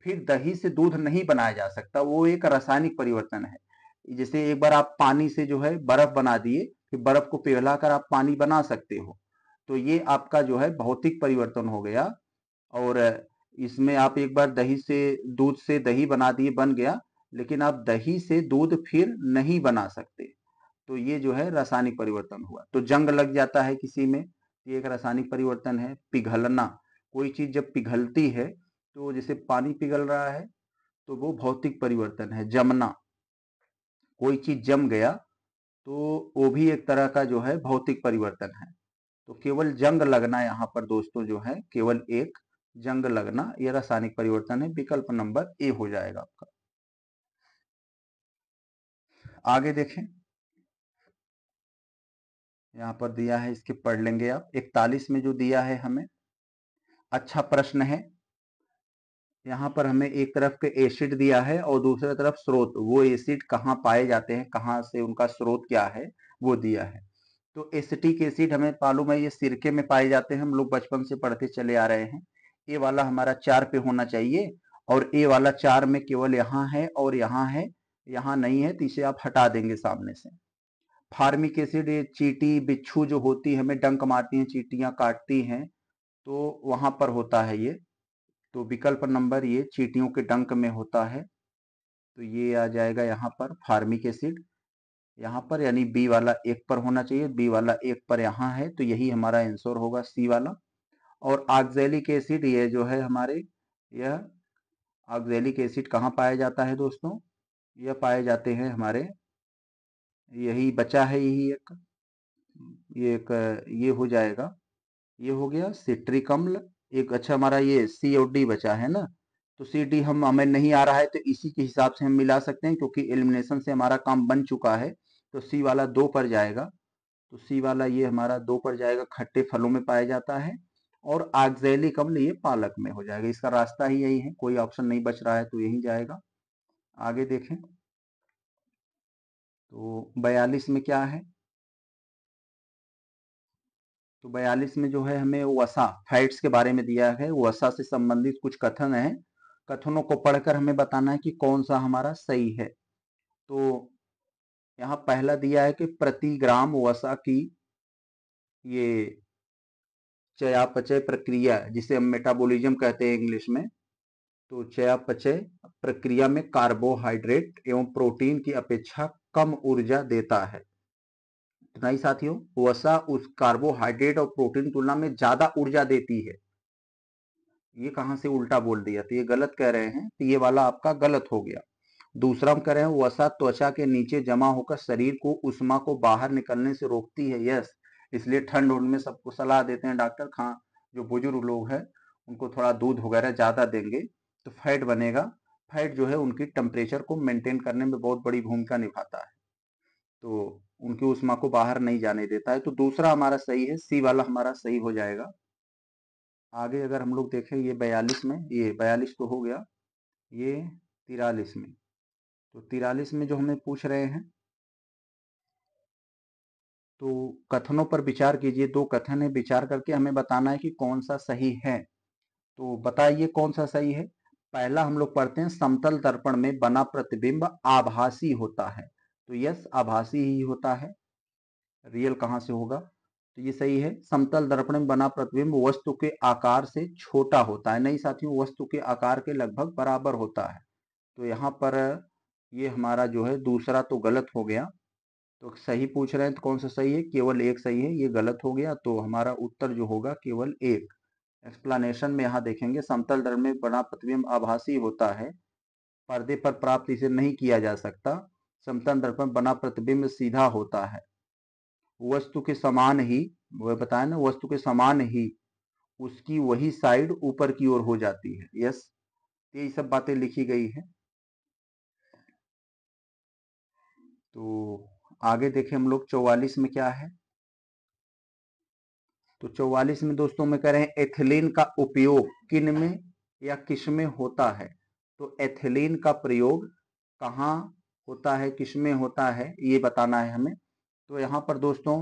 [SPEAKER 1] फिर दही से दूध नहीं बनाया जा सकता वो एक रासायनिक परिवर्तन है जैसे एक बार आप पानी से जो है बर्फ बना दिए फिर बर्फ को पिघला कर आप पानी बना सकते हो तो ये आपका जो है भौतिक परिवर्तन हो गया और इसमें आप एक बार दही से दूध से दही बना दिए बन गया लेकिन आप दही से दूध फिर नहीं बना सकते तो ये जो है रासायनिक परिवर्तन हुआ तो जंग लग जाता है किसी में ये एक रासायनिक परिवर्तन है पिघलना कोई चीज जब पिघलती है तो जैसे पानी पिघल रहा है तो वो भौतिक परिवर्तन है जमना कोई चीज जम गया तो वो भी एक तरह का जो है भौतिक परिवर्तन है तो केवल जंग लगना यहाँ पर दोस्तों जो है केवल एक जंग लगना यह रासायनिक परिवर्तन है विकल्प नंबर ए हो जाएगा आपका आगे देखें यहाँ पर दिया है इसके पढ़ लेंगे आप इकतालीस में जो दिया है हमें अच्छा प्रश्न है यहां पर हमें एक तरफ के एसिड दिया है और दूसरे तरफ स्रोत वो एसिड कहाँ पाए जाते हैं कहाँ से उनका स्रोत क्या है वो दिया है तो एसिटिक एसिड हमें पालू है ये सिरके में पाए जाते हैं हम लोग बचपन से पढ़ते चले आ रहे हैं ए वाला हमारा चार पे होना चाहिए और ए वाला चार में केवल यहाँ है और यहाँ है यहाँ नहीं है तो इसे आप हटा देंगे सामने से फार्मिक एसिड चीटी बिच्छू जो होती है हमें डंक मारती हैं चीटियां काटती हैं तो वहां पर होता है ये तो विकल्प नंबर ये चीटियों के डंक में होता है तो ये आ जाएगा यहां पर फार्मिक एसिड यहाँ पर यानी बी वाला एक पर होना चाहिए बी वाला एक पर यहाँ है तो यही हमारा आंसर होगा सी वाला और ऑक्जेलिक एसिड ये जो है हमारे यह ऑक्जेलिक एसिड कहाँ पाया जाता है दोस्तों यह पाए जाते हैं हमारे यही बचा है यही एक ये एक ये हो जाएगा ये हो गया सिट्रिक अम्ल एक अच्छा हमारा ये सी ओ डी बचा है ना तो सी डी हम हमें नहीं आ रहा है तो इसी के हिसाब से हम मिला सकते हैं क्योंकि एलिमिनेशन से हमारा काम बन चुका है तो सी वाला दो पर जाएगा तो सी वाला ये हमारा दो पर जाएगा खट्टे फलों में पाया जाता है और आगजैलिक अम्ल ये पालक में हो जाएगा इसका रास्ता ही यही
[SPEAKER 2] है कोई ऑप्शन नहीं बच रहा है तो यही जाएगा आगे देखें तो बयालीस में क्या है
[SPEAKER 1] तो बयालीस में जो है हमें वसा फैट्स के बारे में दिया है वसा से संबंधित कुछ कथन है कथनों को पढ़कर हमें बताना है कि कौन सा हमारा सही है
[SPEAKER 2] तो
[SPEAKER 1] यहाँ पहला दिया है कि प्रति ग्राम वसा की ये चयापचय प्रक्रिया जिसे हम मेटाबॉलिज्म कहते हैं इंग्लिश में तो चयापचय प्रक्रिया में कार्बोहाइड्रेट एवं प्रोटीन की अपेक्षा कम ऊर्जा देता है इतना ही साथियों वसा उस कार्बोहाइड्रेट और प्रोटीन तुलना में ज्यादा ऊर्जा देती है ये कहां से उल्टा बोल दिया तो ये गलत कह रहे हैं तो ये वाला आपका गलत हो गया दूसरा हम कह रहे हैं वसा त्वचा के नीचे जमा होकर शरीर को उष्मा को बाहर निकलने से रोकती है यस इसलिए ठंड उंड में सबको सलाह देते हैं डॉक्टर खां जो बुजुर्ग लोग हैं उनको थोड़ा दूध वगैरह ज़्यादा देंगे तो फैट बनेगा फैट जो है उनकी टेम्परेचर को मेंटेन करने में बहुत बड़ी भूमिका निभाता है तो उनकी उष्मा को बाहर नहीं जाने देता है तो दूसरा हमारा सही है सी वाला हमारा सही हो जाएगा आगे अगर हम लोग देखें ये बयालीस में ये बयालीस तो हो गया ये तिरालीस में तो तिरालीस में जो हमें पूछ रहे हैं तो कथनों पर विचार कीजिए दो कथन है विचार करके हमें बताना है कि कौन सा सही है तो बताइए कौन सा सही है पहला हम लोग पढ़ते हैं समतल दर्पण में बना प्रतिबिंब आभासी होता है तो यस आभासी ही होता है रियल कहाँ से होगा तो ये सही है समतल दर्पण में बना प्रतिबिंब वस्तु के आकार से छोटा होता है नहीं साथियों वस्तु के आकार के लगभग बराबर होता है तो यहाँ पर ये हमारा जो है दूसरा तो गलत हो गया तो सही पूछ रहे हैं तो कौन सा सही है केवल एक सही है ये गलत हो गया तो हमारा उत्तर जो होगा केवल एक एक्सप्लानेशन में यहाँ देखेंगे समतल दर में बना प्रतिबिंब आभासी होता है पर्दे पर प्राप्त इसे नहीं किया जा सकता समतल दर पर बना प्रतिबिंब सीधा होता है वस्तु के समान ही वह बताया ना वस्तु के समान ही उसकी वही साइड ऊपर की ओर हो जाती है यस
[SPEAKER 2] ये सब बातें लिखी गई है तो आगे देखें हम लोग चौवालीस में क्या है
[SPEAKER 1] तो चौवालीस में दोस्तों में कह रहे हैं एथिलीन का उपयोग किन में या किस में होता है तो एथिलीन का प्रयोग कहा होता है किस में होता है ये बताना है हमें तो यहाँ पर दोस्तों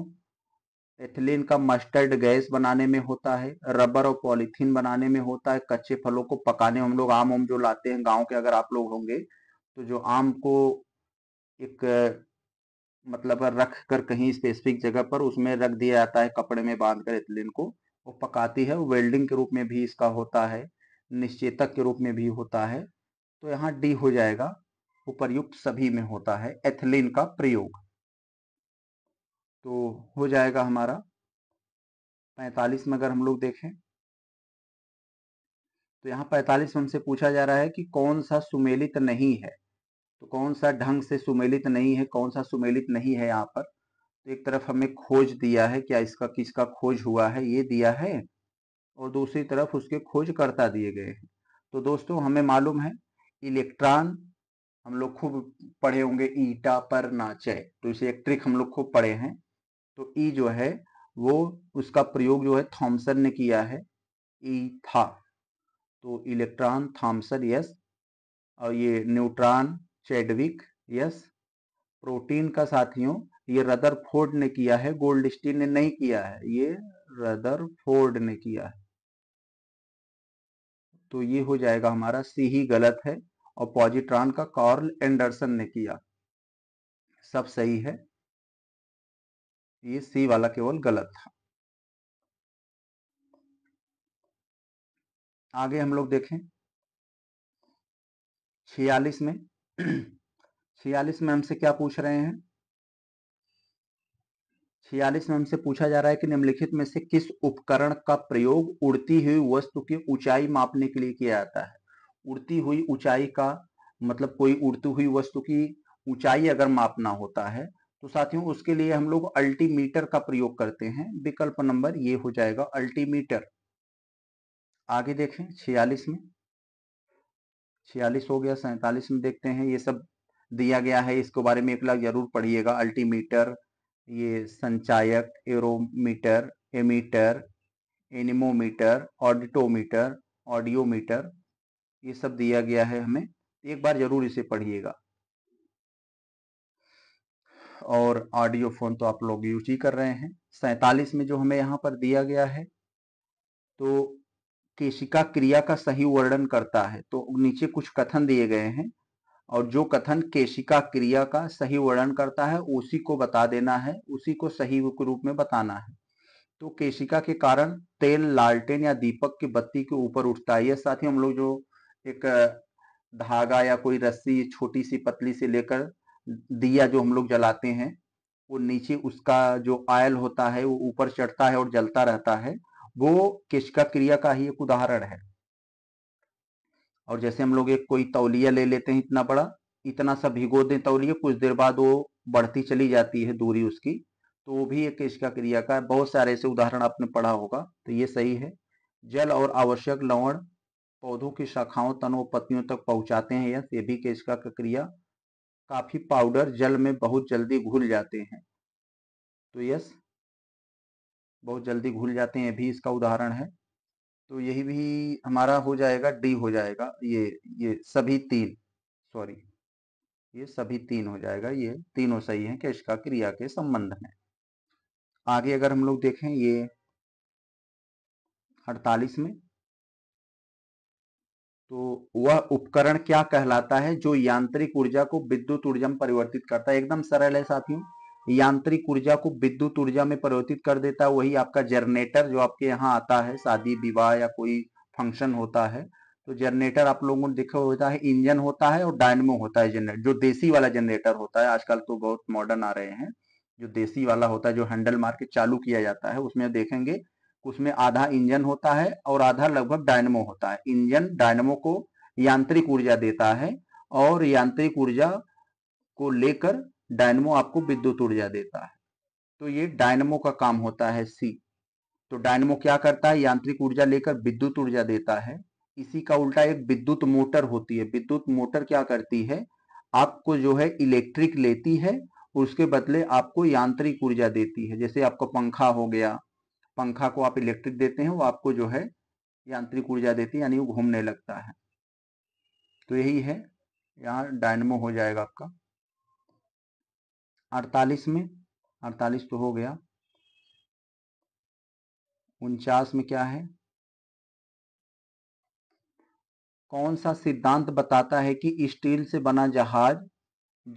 [SPEAKER 1] एथिलीन का मस्टर्ड गैस बनाने में होता है रबर और पॉलीथीन बनाने में होता है कच्चे फलों को पकाने हम लोग आम उम जो लाते हैं गांव के अगर आप लोग होंगे तो जो आम को एक मतलब रख कर कहीं स्पेसिफिक जगह पर उसमें रख दिया जाता है कपड़े में बांध कर एथिलीन को वो पकाती है वेल्डिंग के रूप में भी इसका होता है निश्चेतक के रूप में भी होता है तो यहाँ डी हो जाएगा उपरयुक्त सभी में होता है एथिलीन
[SPEAKER 2] का प्रयोग तो हो जाएगा हमारा पैतालीस में अगर हम लोग देखें तो यहाँ पैतालीस में हमसे
[SPEAKER 1] पूछा जा रहा है कि कौन सा सुमेलित नहीं है तो कौन सा ढंग से सुमेलित नहीं है कौन सा सुमेलित नहीं है यहाँ पर तो एक तरफ हमें खोज दिया है क्या इसका किसका खोज हुआ है ये दिया है और दूसरी तरफ उसके खोजकर्ता दिए गए हैं तो दोस्तों हमें मालूम है इलेक्ट्रॉन हम लोग खूब पढ़े होंगे ईटा पर नाचे तो इसे इलेक्ट्रिक हम लोग खूब पढ़े हैं तो ई जो है वो उसका प्रयोग जो है थॉमसन ने किया है ई था तो इलेक्ट्रॉन थॉमसन यस और ये न्यूट्रॉन चेडविक यस प्रोटीन का साथियों ये रदर फोर्ड ने किया है गोल्ड स्टीन ने नहीं किया है ये रदर फोर्ड ने किया है तो ये हो जाएगा हमारा सी ही गलत है और पॉजिट्रॉन का कार्ल एंडरसन ने किया
[SPEAKER 2] सब सही है ये सी वाला केवल गलत था आगे हम लोग देखें
[SPEAKER 1] छियालीस में छियालीस में हमसे क्या पूछ रहे हैं छियालीस में हमसे पूछा जा रहा है कि निम्नलिखित में से किस उपकरण का प्रयोग उड़ती हुई वस्तु की ऊंचाई मापने के लिए किया जाता है उड़ती हुई ऊंचाई का मतलब कोई उड़ती हुई वस्तु की ऊंचाई अगर मापना होता है तो साथियों उसके लिए हम लोग अल्टीमीटर का प्रयोग करते हैं विकल्प नंबर ये हो जाएगा अल्टीमीटर आगे देखें छियालीस में छियालीस हो गया सैतालीस में देखते हैं ये सब दिया गया है इसको बारे में एक लाख जरूर पढ़िएगा अल्टीमीटर ये संचायक aerometer ammeter anemometer auditometer audiometer ये सब दिया गया है हमें एक बार जरूर इसे पढ़िएगा और ऑडियो फोन तो आप लोग यूज ही कर रहे हैं सैतालीस में जो हमें यहाँ पर दिया गया है तो केशिका क्रिया का सही वर्णन करता है तो नीचे कुछ कथन दिए गए हैं और जो कथन केशिका क्रिया का सही वर्णन करता है उसी को बता देना है उसी को सही रूप में बताना है तो केशिका के कारण तेल लालटेन या दीपक की बत्ती के ऊपर उठता है यह साथ ही हम लोग जो एक धागा या कोई रस्सी छोटी सी पतली से लेकर दिया जो हम लोग जलाते हैं वो नीचे उसका जो आयल होता है वो ऊपर चढ़ता है और जलता रहता है वो किसका क्रिया का ही एक उदाहरण है और जैसे हम लोग एक कोई तौलिया ले लेते हैं इतना बड़ा इतना सा भिगो दें तौलिया कुछ देर बाद वो बढ़ती चली जाती है दूरी उसकी तो वो भी एक किसका क्रिया का बहुत सारे ऐसे उदाहरण आपने पढ़ा होगा तो ये सही है जल और आवश्यक लवण पौधों की शाखाओं तनों पत्तियों तक पहुंचाते हैं यस ये भी केशका का क्रिया काफी पाउडर जल में बहुत जल्दी घुल जाते हैं तो यस बहुत जल्दी घुल जाते हैं भी इसका उदाहरण है तो यही भी हमारा हो जाएगा डी हो जाएगा ये ये सभी तीन सॉरी ये सभी तीन हो जाएगा ये तीनों
[SPEAKER 2] सही है कि क्रिया के संबंध में आगे अगर हम लोग देखें ये अड़तालीस में तो
[SPEAKER 1] वह उपकरण क्या कहलाता है जो यांत्रिक ऊर्जा को विद्युत ऊर्जा में परिवर्तित करता है एकदम सरल है साथियों यांत्रिक ऊर्जा को विद्युत ऊर्जा में परिवर्तित कर देता है वही आपका जनरेटर जो आपके यहाँ आता है शादी विवाह या कोई फंक्शन होता है तो जनरेटर आप लोगों ने देखा होता है इंजन होता है और डायनमो होता है जनरेटर जो देसी वाला जनरेटर होता है आजकल तो बहुत मॉडर्न आ रहे हैं जो देसी वाला होता है जो हैंडल मार के चालू किया जाता है उसमें देखेंगे उसमें आधा इंजन होता है और आधा लगभग डायनमो होता है इंजन डायनमो को यांत्रिक ऊर्जा देता है और यांत्रिक ऊर्जा को लेकर डायनमो आपको विद्युत ऊर्जा देता है तो ये डायनमो का काम होता है सी तो डायनमो क्या करता है यांत्रिक ऊर्जा लेकर विद्युत ऊर्जा देता है इसी का उल्टा एक विद्युत मोटर होती है विद्युत मोटर क्या करती है आपको जो है इलेक्ट्रिक लेती है उसके बदले आपको यांत्रिक ऊर्जा देती है जैसे आपका पंखा हो गया पंखा को आप इलेक्ट्रिक देते हैं वो आपको जो है यांत्रिक ऊर्जा देती है यानी वो घूमने लगता है तो यही है यहाँ डायनमो हो जाएगा आपका
[SPEAKER 2] अड़तालीस में अड़तालीस तो हो गया उनचास में क्या है कौन सा
[SPEAKER 1] सिद्धांत बताता है कि स्टील से बना जहाज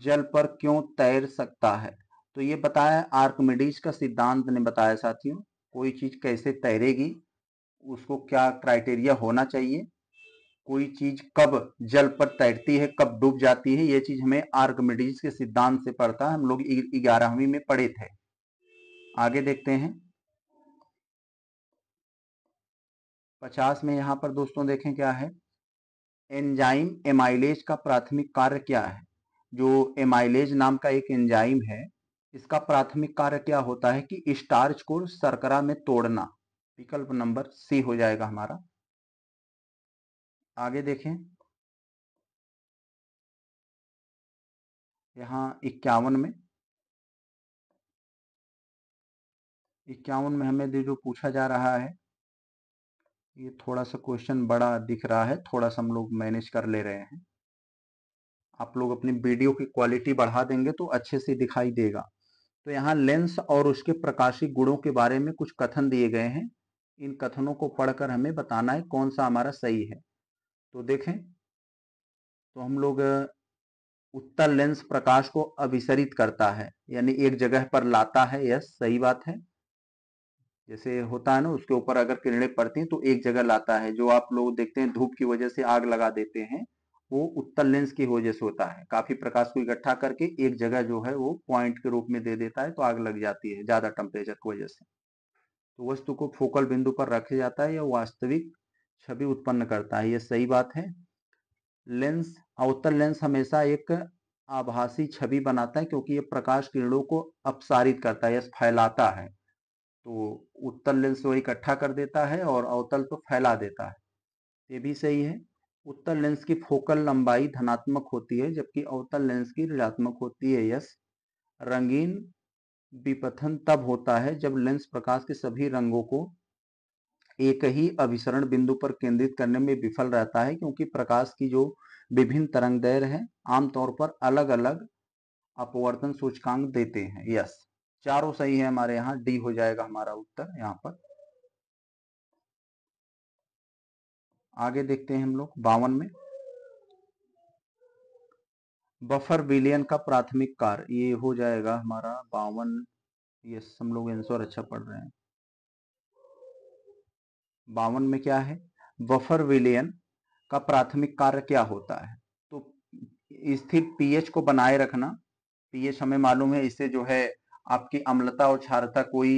[SPEAKER 1] जल पर क्यों तैर सकता है तो ये बताया आर्कमिडीज का सिद्धांत ने बताया साथियों कोई चीज कैसे तैरेगी उसको क्या क्राइटेरिया होना चाहिए कोई चीज कब जल पर तैरती है कब डूब जाती है यह चीज हमें आर्कमिडीज के सिद्धांत से पढ़ता है हम लोग ग्यारहवीं में पढ़े थे आगे देखते हैं पचास में यहां पर दोस्तों देखें क्या है एंजाइम एमाइलेज का प्राथमिक कार्य क्या है जो एमाइलेज नाम का एक एंजाइम है इसका प्राथमिक कार्य क्या होता है कि स्टार्च को सरकरा में तोड़ना
[SPEAKER 2] विकल्प नंबर सी हो जाएगा हमारा आगे देखें यहाँ इक्यावन में इक्यावन में हमें जो पूछा
[SPEAKER 1] जा रहा है ये थोड़ा सा क्वेश्चन बड़ा दिख रहा है थोड़ा सा हम लोग मैनेज कर ले रहे हैं आप लोग अपनी वीडियो की क्वालिटी बढ़ा देंगे तो अच्छे से दिखाई देगा तो यहाँ लेंस और उसके प्रकाशी गुणों के बारे में कुछ कथन दिए गए हैं इन कथनों को पढ़कर हमें बताना है कौन सा हमारा सही है तो देखें तो हम लोग उत्तर लेंस प्रकाश को अभिसरित करता है यानी एक जगह पर लाता है यस सही बात है जैसे होता है ना उसके ऊपर अगर किरणें पड़ती हैं तो एक जगह लाता है जो आप लोग देखते हैं धूप की वजह से आग लगा देते हैं वो उत्तर लेंस की वजह से होता है काफी प्रकाश को इकट्ठा करके एक जगह जो है वो पॉइंट के रूप में दे देता है तो आग लग जाती है ज्यादा टेम्परेचर की वजह से तो वस्तु को फोकल बिंदु पर रखा जाता है या वास्तविक छवि उत्पन्न करता है यह सही बात है लेंस अवतल लेंस हमेशा एक आभासी छवि बनाता है क्योंकि यह प्रकाश किरणों को अपसारित करता है फैलाता है तो उत्तल लेंस वो इकट्ठा कर देता है और अवतल तो फैला देता है ये भी सही है उत्तर लेंस की फोकल लंबाई धनात्मक होती है जबकि अवतल लेंस की ऋणात्मक होती है यस रंगीन विपथन तब होता है जब लेंस प्रकाश के सभी रंगों को एक ही अभिसरण बिंदु पर केंद्रित करने में विफल रहता है क्योंकि प्रकाश की जो विभिन्न तरंग दैर है आमतौर पर अलग अलग अपवर्तन सूचकांक देते हैं यस चारों सही है हमारे यहाँ डी हो जाएगा हमारा उत्तर यहाँ पर आगे देखते हैं हम लोग बावन में बफर विलियन का प्राथमिक कार्य ये हो जाएगा हमारा बावन यस हम लोग आंसर अच्छा पढ़ रहे हैं बावन में क्या है बफर विलयन का प्राथमिक कार्य क्या होता है तो स्थिर पीएच को बनाए रखना पीएच हमें मालूम है इससे जो है आपकी अम्लता और क्षारता कोई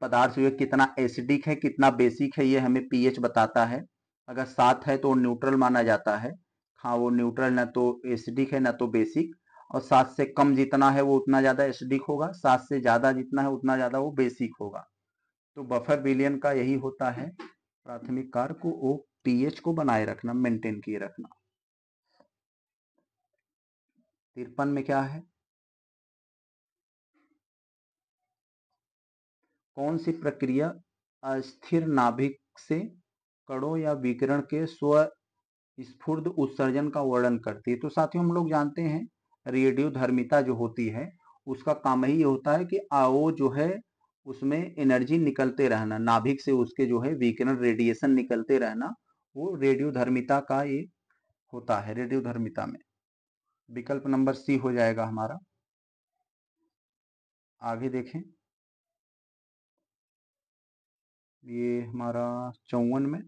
[SPEAKER 1] पदार्थ जो है कितना एसिडिक है कितना बेसिक है ये हमें पीएच बताता है अगर सात है तो न्यूट्रल माना जाता है हाँ वो न्यूट्रल ना तो एसिडिक है ना तो बेसिक और सात से कम जितना है वो उतना ज़्यादा एसिडिक होगा सात से ज़्यादा जितना है उतना ज़्यादा वो बेसिक होगा तो बफर विलियन का यही होता है प्राथमिक कार को ओ पीएच को बनाए रखना मेंटेन किए रखना
[SPEAKER 2] तिरपन में क्या है कौन सी प्रक्रिया
[SPEAKER 1] अस्थिर नाभिक से कड़ों या विकिरण के स्व स्फूर्द उत्सर्जन का वर्णन करती है तो साथियों हम लोग जानते हैं रेडियो धर्मिता जो होती है उसका काम ही ये होता है कि आओ जो है उसमें एनर्जी निकलते रहना नाभिक से उसके जो है विकिरण रेडिएशन निकलते रहना वो रेडियोधर्मिता का ये
[SPEAKER 2] होता है रेडियोधर्मिता में विकल्प नंबर सी हो जाएगा हमारा आगे देखें ये हमारा चौवन में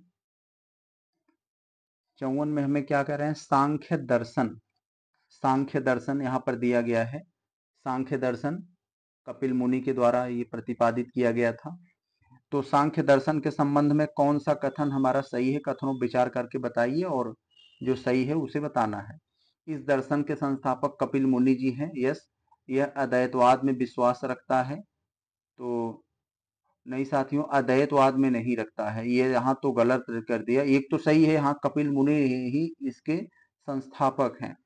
[SPEAKER 2] चौवन में हमें
[SPEAKER 1] क्या कह रहे हैं सांख्य दर्शन सांख्य दर्शन यहां पर दिया गया है सांख्य दर्शन कपिल मुनि के द्वारा ये प्रतिपादित किया गया था तो सांख्य दर्शन के संबंध में कौन सा कथन हमारा सही है कथनों विचार करके बताइए और जो सही है उसे बताना है इस दर्शन के संस्थापक कपिल मुनि जी हैं यस यह अद्वैतवाद में विश्वास रखता है तो नहीं साथियों अद्वैतवाद में नहीं रखता है ये यहाँ तो गलत कर दिया एक तो सही है यहाँ कपिल मुनि ही इसके संस्थापक हैं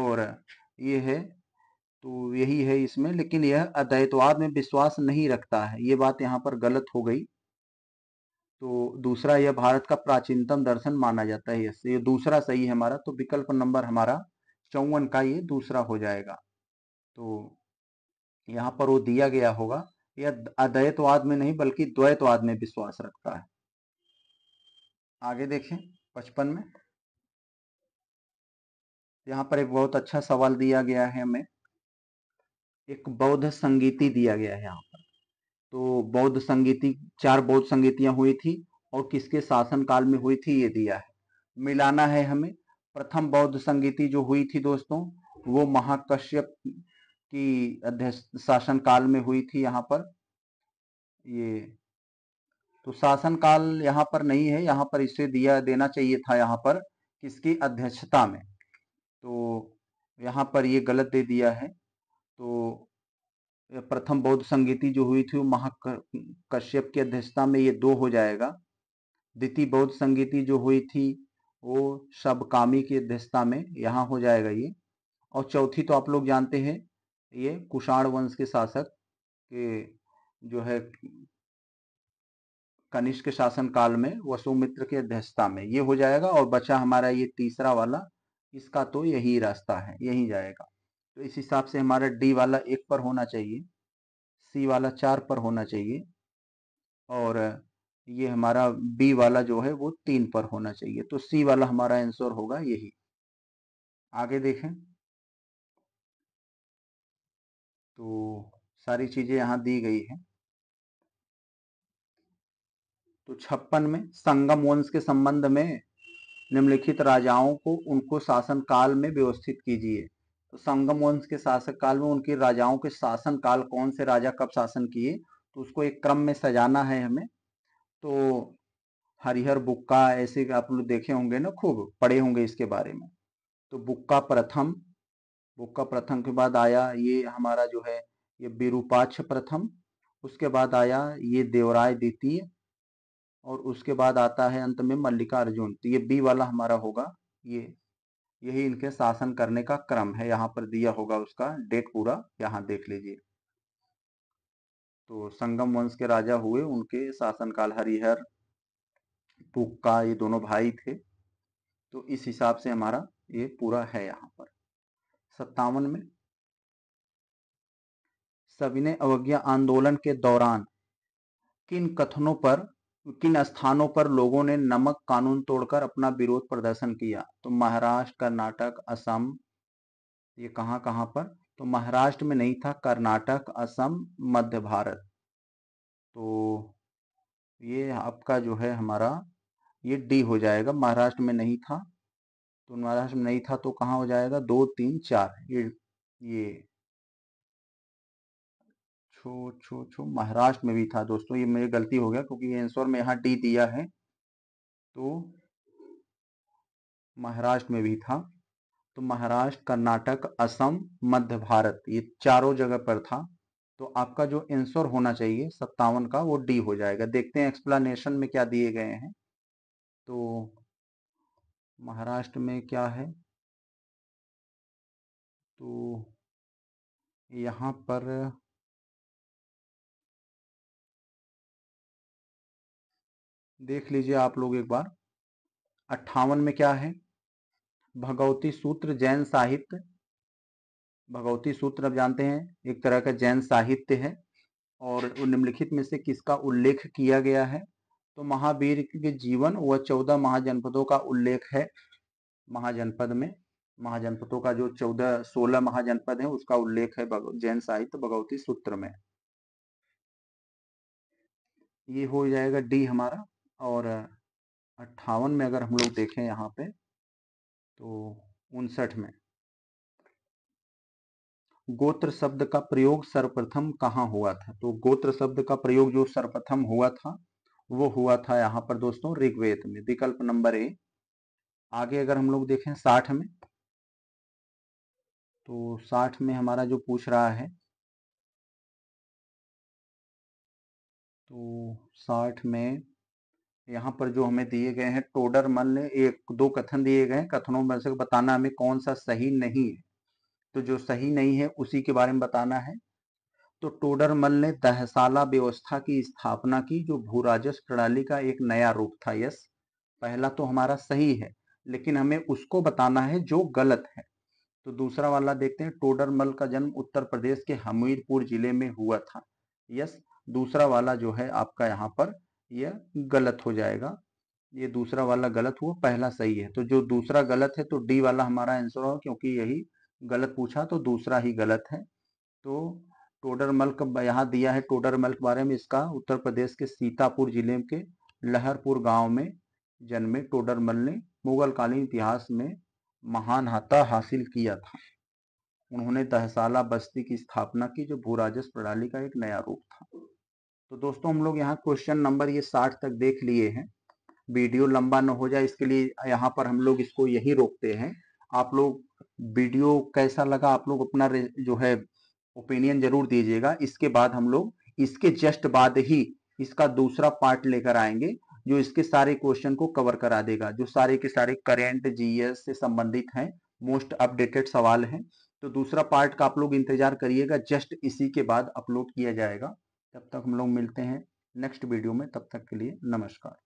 [SPEAKER 1] और ये है तो यही है इसमें लेकिन यह अद्वैतवाद में विश्वास नहीं रखता है ये बात यहाँ पर गलत हो गई तो दूसरा यह भारत का प्राचीनतम दर्शन माना जाता है ये दूसरा सही है हमारा तो विकल्प नंबर हमारा चौवन का ये दूसरा हो जाएगा तो यहाँ पर वो दिया गया होगा यह अद्वैतवाद में नहीं बल्कि द्वैतवाद में
[SPEAKER 2] विश्वास रखता है
[SPEAKER 1] आगे देखें पचपन में यहाँ पर एक बहुत अच्छा सवाल दिया गया है हमें एक बौद्ध संगीति दिया गया है यहाँ पर तो बौद्ध संगीति चार बौद्ध संगीतियां हुई थी और किसके शासन काल में हुई थी ये दिया है मिलाना है हमें प्रथम बौद्ध संगीति जो हुई थी दोस्तों वो महाकश्यप की अध्यक्ष शासन काल में हुई थी यहाँ पर ये तो शासन काल यहाँ पर नहीं है यहाँ पर इसे दिया देना चाहिए था यहाँ पर किसकी अध्यक्षता में तो यहाँ पर ये गलत दे दिया है तो प्रथम बौद्ध संगीति जो हुई थी वो महाकश्यप की अध्यक्षता में ये दो हो जाएगा द्वितीय बौद्ध संगीति जो हुई थी वो शबकामी की अध्यक्षता में यहाँ हो जाएगा ये और चौथी तो आप लोग जानते हैं ये कुषाण वंश के शासक के जो है कनिष्क शासन काल में वसुमित्र की अध्यक्षता में ये हो जाएगा और बचा हमारा ये तीसरा वाला इसका तो यही रास्ता है यही जाएगा तो इस हिसाब से हमारा डी वाला एक पर होना चाहिए सी वाला चार पर होना चाहिए और ये हमारा बी वाला जो है वो तीन पर होना चाहिए तो सी वाला हमारा आंसर होगा
[SPEAKER 2] यही आगे देखें तो सारी चीज़ें यहाँ दी गई है
[SPEAKER 1] तो छप्पन में संगम वंश के संबंध में निम्नलिखित राजाओं को उनको शासन काल में व्यवस्थित कीजिए तो संगम वंश के शासक काल में उनके राजाओं के शासन काल कौन से राजा कब शासन किए तो उसको एक क्रम में सजाना है हमें तो हरिहर बुक्का ऐसे आप लोग देखे होंगे ना खूब पढ़े होंगे इसके बारे में तो बुक्का प्रथम बुक्का प्रथम के बाद आया ये हमारा जो है ये बिरूपाक्ष प्रथम उसके बाद आया ये देवराय द्वितीय और उसके बाद आता है अंत में मल्लिका अर्जुन तो ये बी वाला हमारा होगा ये यही इनके शासन करने का क्रम है यहाँ पर दिया होगा उसका डेट पूरा यहाँ देख लीजिए तो संगम वंश के राजा हुए उनके शासनकाल हरिहर पुक्का ये दोनों भाई थे तो इस हिसाब से हमारा ये पूरा है यहाँ पर सत्तावन में सविनय अवज्ञा आंदोलन के दौरान किन कथनों पर किन स्थानों पर लोगों ने नमक कानून तोड़कर अपना विरोध प्रदर्शन किया तो महाराष्ट्र कर्नाटक असम ये कहाँ कहाँ पर तो महाराष्ट्र में नहीं था कर्नाटक असम मध्य भारत तो ये आपका जो है हमारा ये डी हो जाएगा महाराष्ट्र में नहीं था तो महाराष्ट्र में नहीं था तो कहाँ हो जाएगा दो तीन चार ये ये
[SPEAKER 2] छो छो छो
[SPEAKER 1] महाराष्ट्र में भी था दोस्तों ये मेरी गलती हो गया क्योंकि आंसर में यहाँ डी दिया है
[SPEAKER 2] तो
[SPEAKER 1] महाराष्ट्र में भी था तो महाराष्ट्र कर्नाटक असम मध्य भारत ये चारों जगह पर था तो आपका जो आंसर होना चाहिए सत्तावन का वो डी हो जाएगा देखते हैं
[SPEAKER 2] एक्सप्लेनेशन में क्या दिए गए हैं तो महाराष्ट्र में क्या है तो यहाँ पर देख लीजिए आप लोग एक बार अट्ठावन में क्या है
[SPEAKER 1] भगवती सूत्र जैन साहित्य भगवती सूत्र आप जानते हैं एक तरह का जैन साहित्य है और निम्नलिखित में से किसका उल्लेख किया गया है तो महावीर के जीवन व चौदह महाजनपदों का उल्लेख है महाजनपद में महाजनपदों का जो चौदह सोलह महाजनपद है उसका उल्लेख है जैन साहित्य भगवती सूत्र
[SPEAKER 2] में ये हो जाएगा
[SPEAKER 1] डी हमारा और अट्ठावन में अगर हम लोग देखें यहाँ पे तो उनसठ में गोत्र शब्द का प्रयोग सर्वप्रथम कहाँ हुआ था तो गोत्र शब्द का प्रयोग जो सर्वप्रथम हुआ था वो हुआ था यहाँ पर दोस्तों ऋग्वेद में विकल्प नंबर ए आगे अगर हम लोग देखें
[SPEAKER 2] साठ में तो साठ में हमारा जो पूछ रहा है तो साठ
[SPEAKER 1] में यहाँ पर जो हमें दिए गए हैं टोडर मल ने एक दो कथन दिए गए हैं कथनों में से बताना हमें कौन सा सही नहीं है तो जो सही नहीं है उसी के बारे में बताना है तो टोडर मल ने दहसाला व्यवस्था की स्थापना की जो भू राजस्व प्रणाली का एक नया रूप था यस पहला तो हमारा सही है लेकिन हमें उसको बताना है जो गलत है तो दूसरा वाला देखते हैं टोडर मल का जन्म उत्तर प्रदेश के हमीरपुर जिले में हुआ था यस दूसरा वाला जो है आपका यहाँ पर यह गलत हो जाएगा ये दूसरा वाला गलत हुआ पहला सही है तो जो दूसरा गलत है तो डी वाला हमारा आंसर होगा क्योंकि यही गलत पूछा तो दूसरा ही गलत है तो टोडर मल्क यहाँ दिया है टोडर मल्क बारे में इसका उत्तर प्रदेश के सीतापुर जिले के लहरपुर गांव में जन्मे टोडर मल ने मुगल कालीन इतिहास में महान हता हासिल किया था उन्होंने दहसाला बस्ती की स्थापना की जो राजस्व प्रणाली का एक नया रूप था तो दोस्तों हम लोग यहाँ क्वेश्चन नंबर ये साठ तक देख लिए हैं वीडियो लंबा ना हो जाए इसके लिए यहाँ पर हम लोग इसको यही रोकते हैं आप लोग वीडियो कैसा लगा आप लोग अपना जो है ओपिनियन जरूर दीजिएगा इसके बाद हम लोग इसके जस्ट बाद ही इसका दूसरा पार्ट लेकर आएंगे जो इसके सारे क्वेश्चन को कवर करा देगा जो सारे के सारे करेंट जीएस से संबंधित हैं मोस्ट अपडेटेड सवाल हैं तो दूसरा पार्ट का आप लोग इंतजार करिएगा
[SPEAKER 2] जस्ट इसी के बाद अपलोड किया जाएगा जब तक हम लोग मिलते हैं नेक्स्ट वीडियो में तब तक के लिए नमस्कार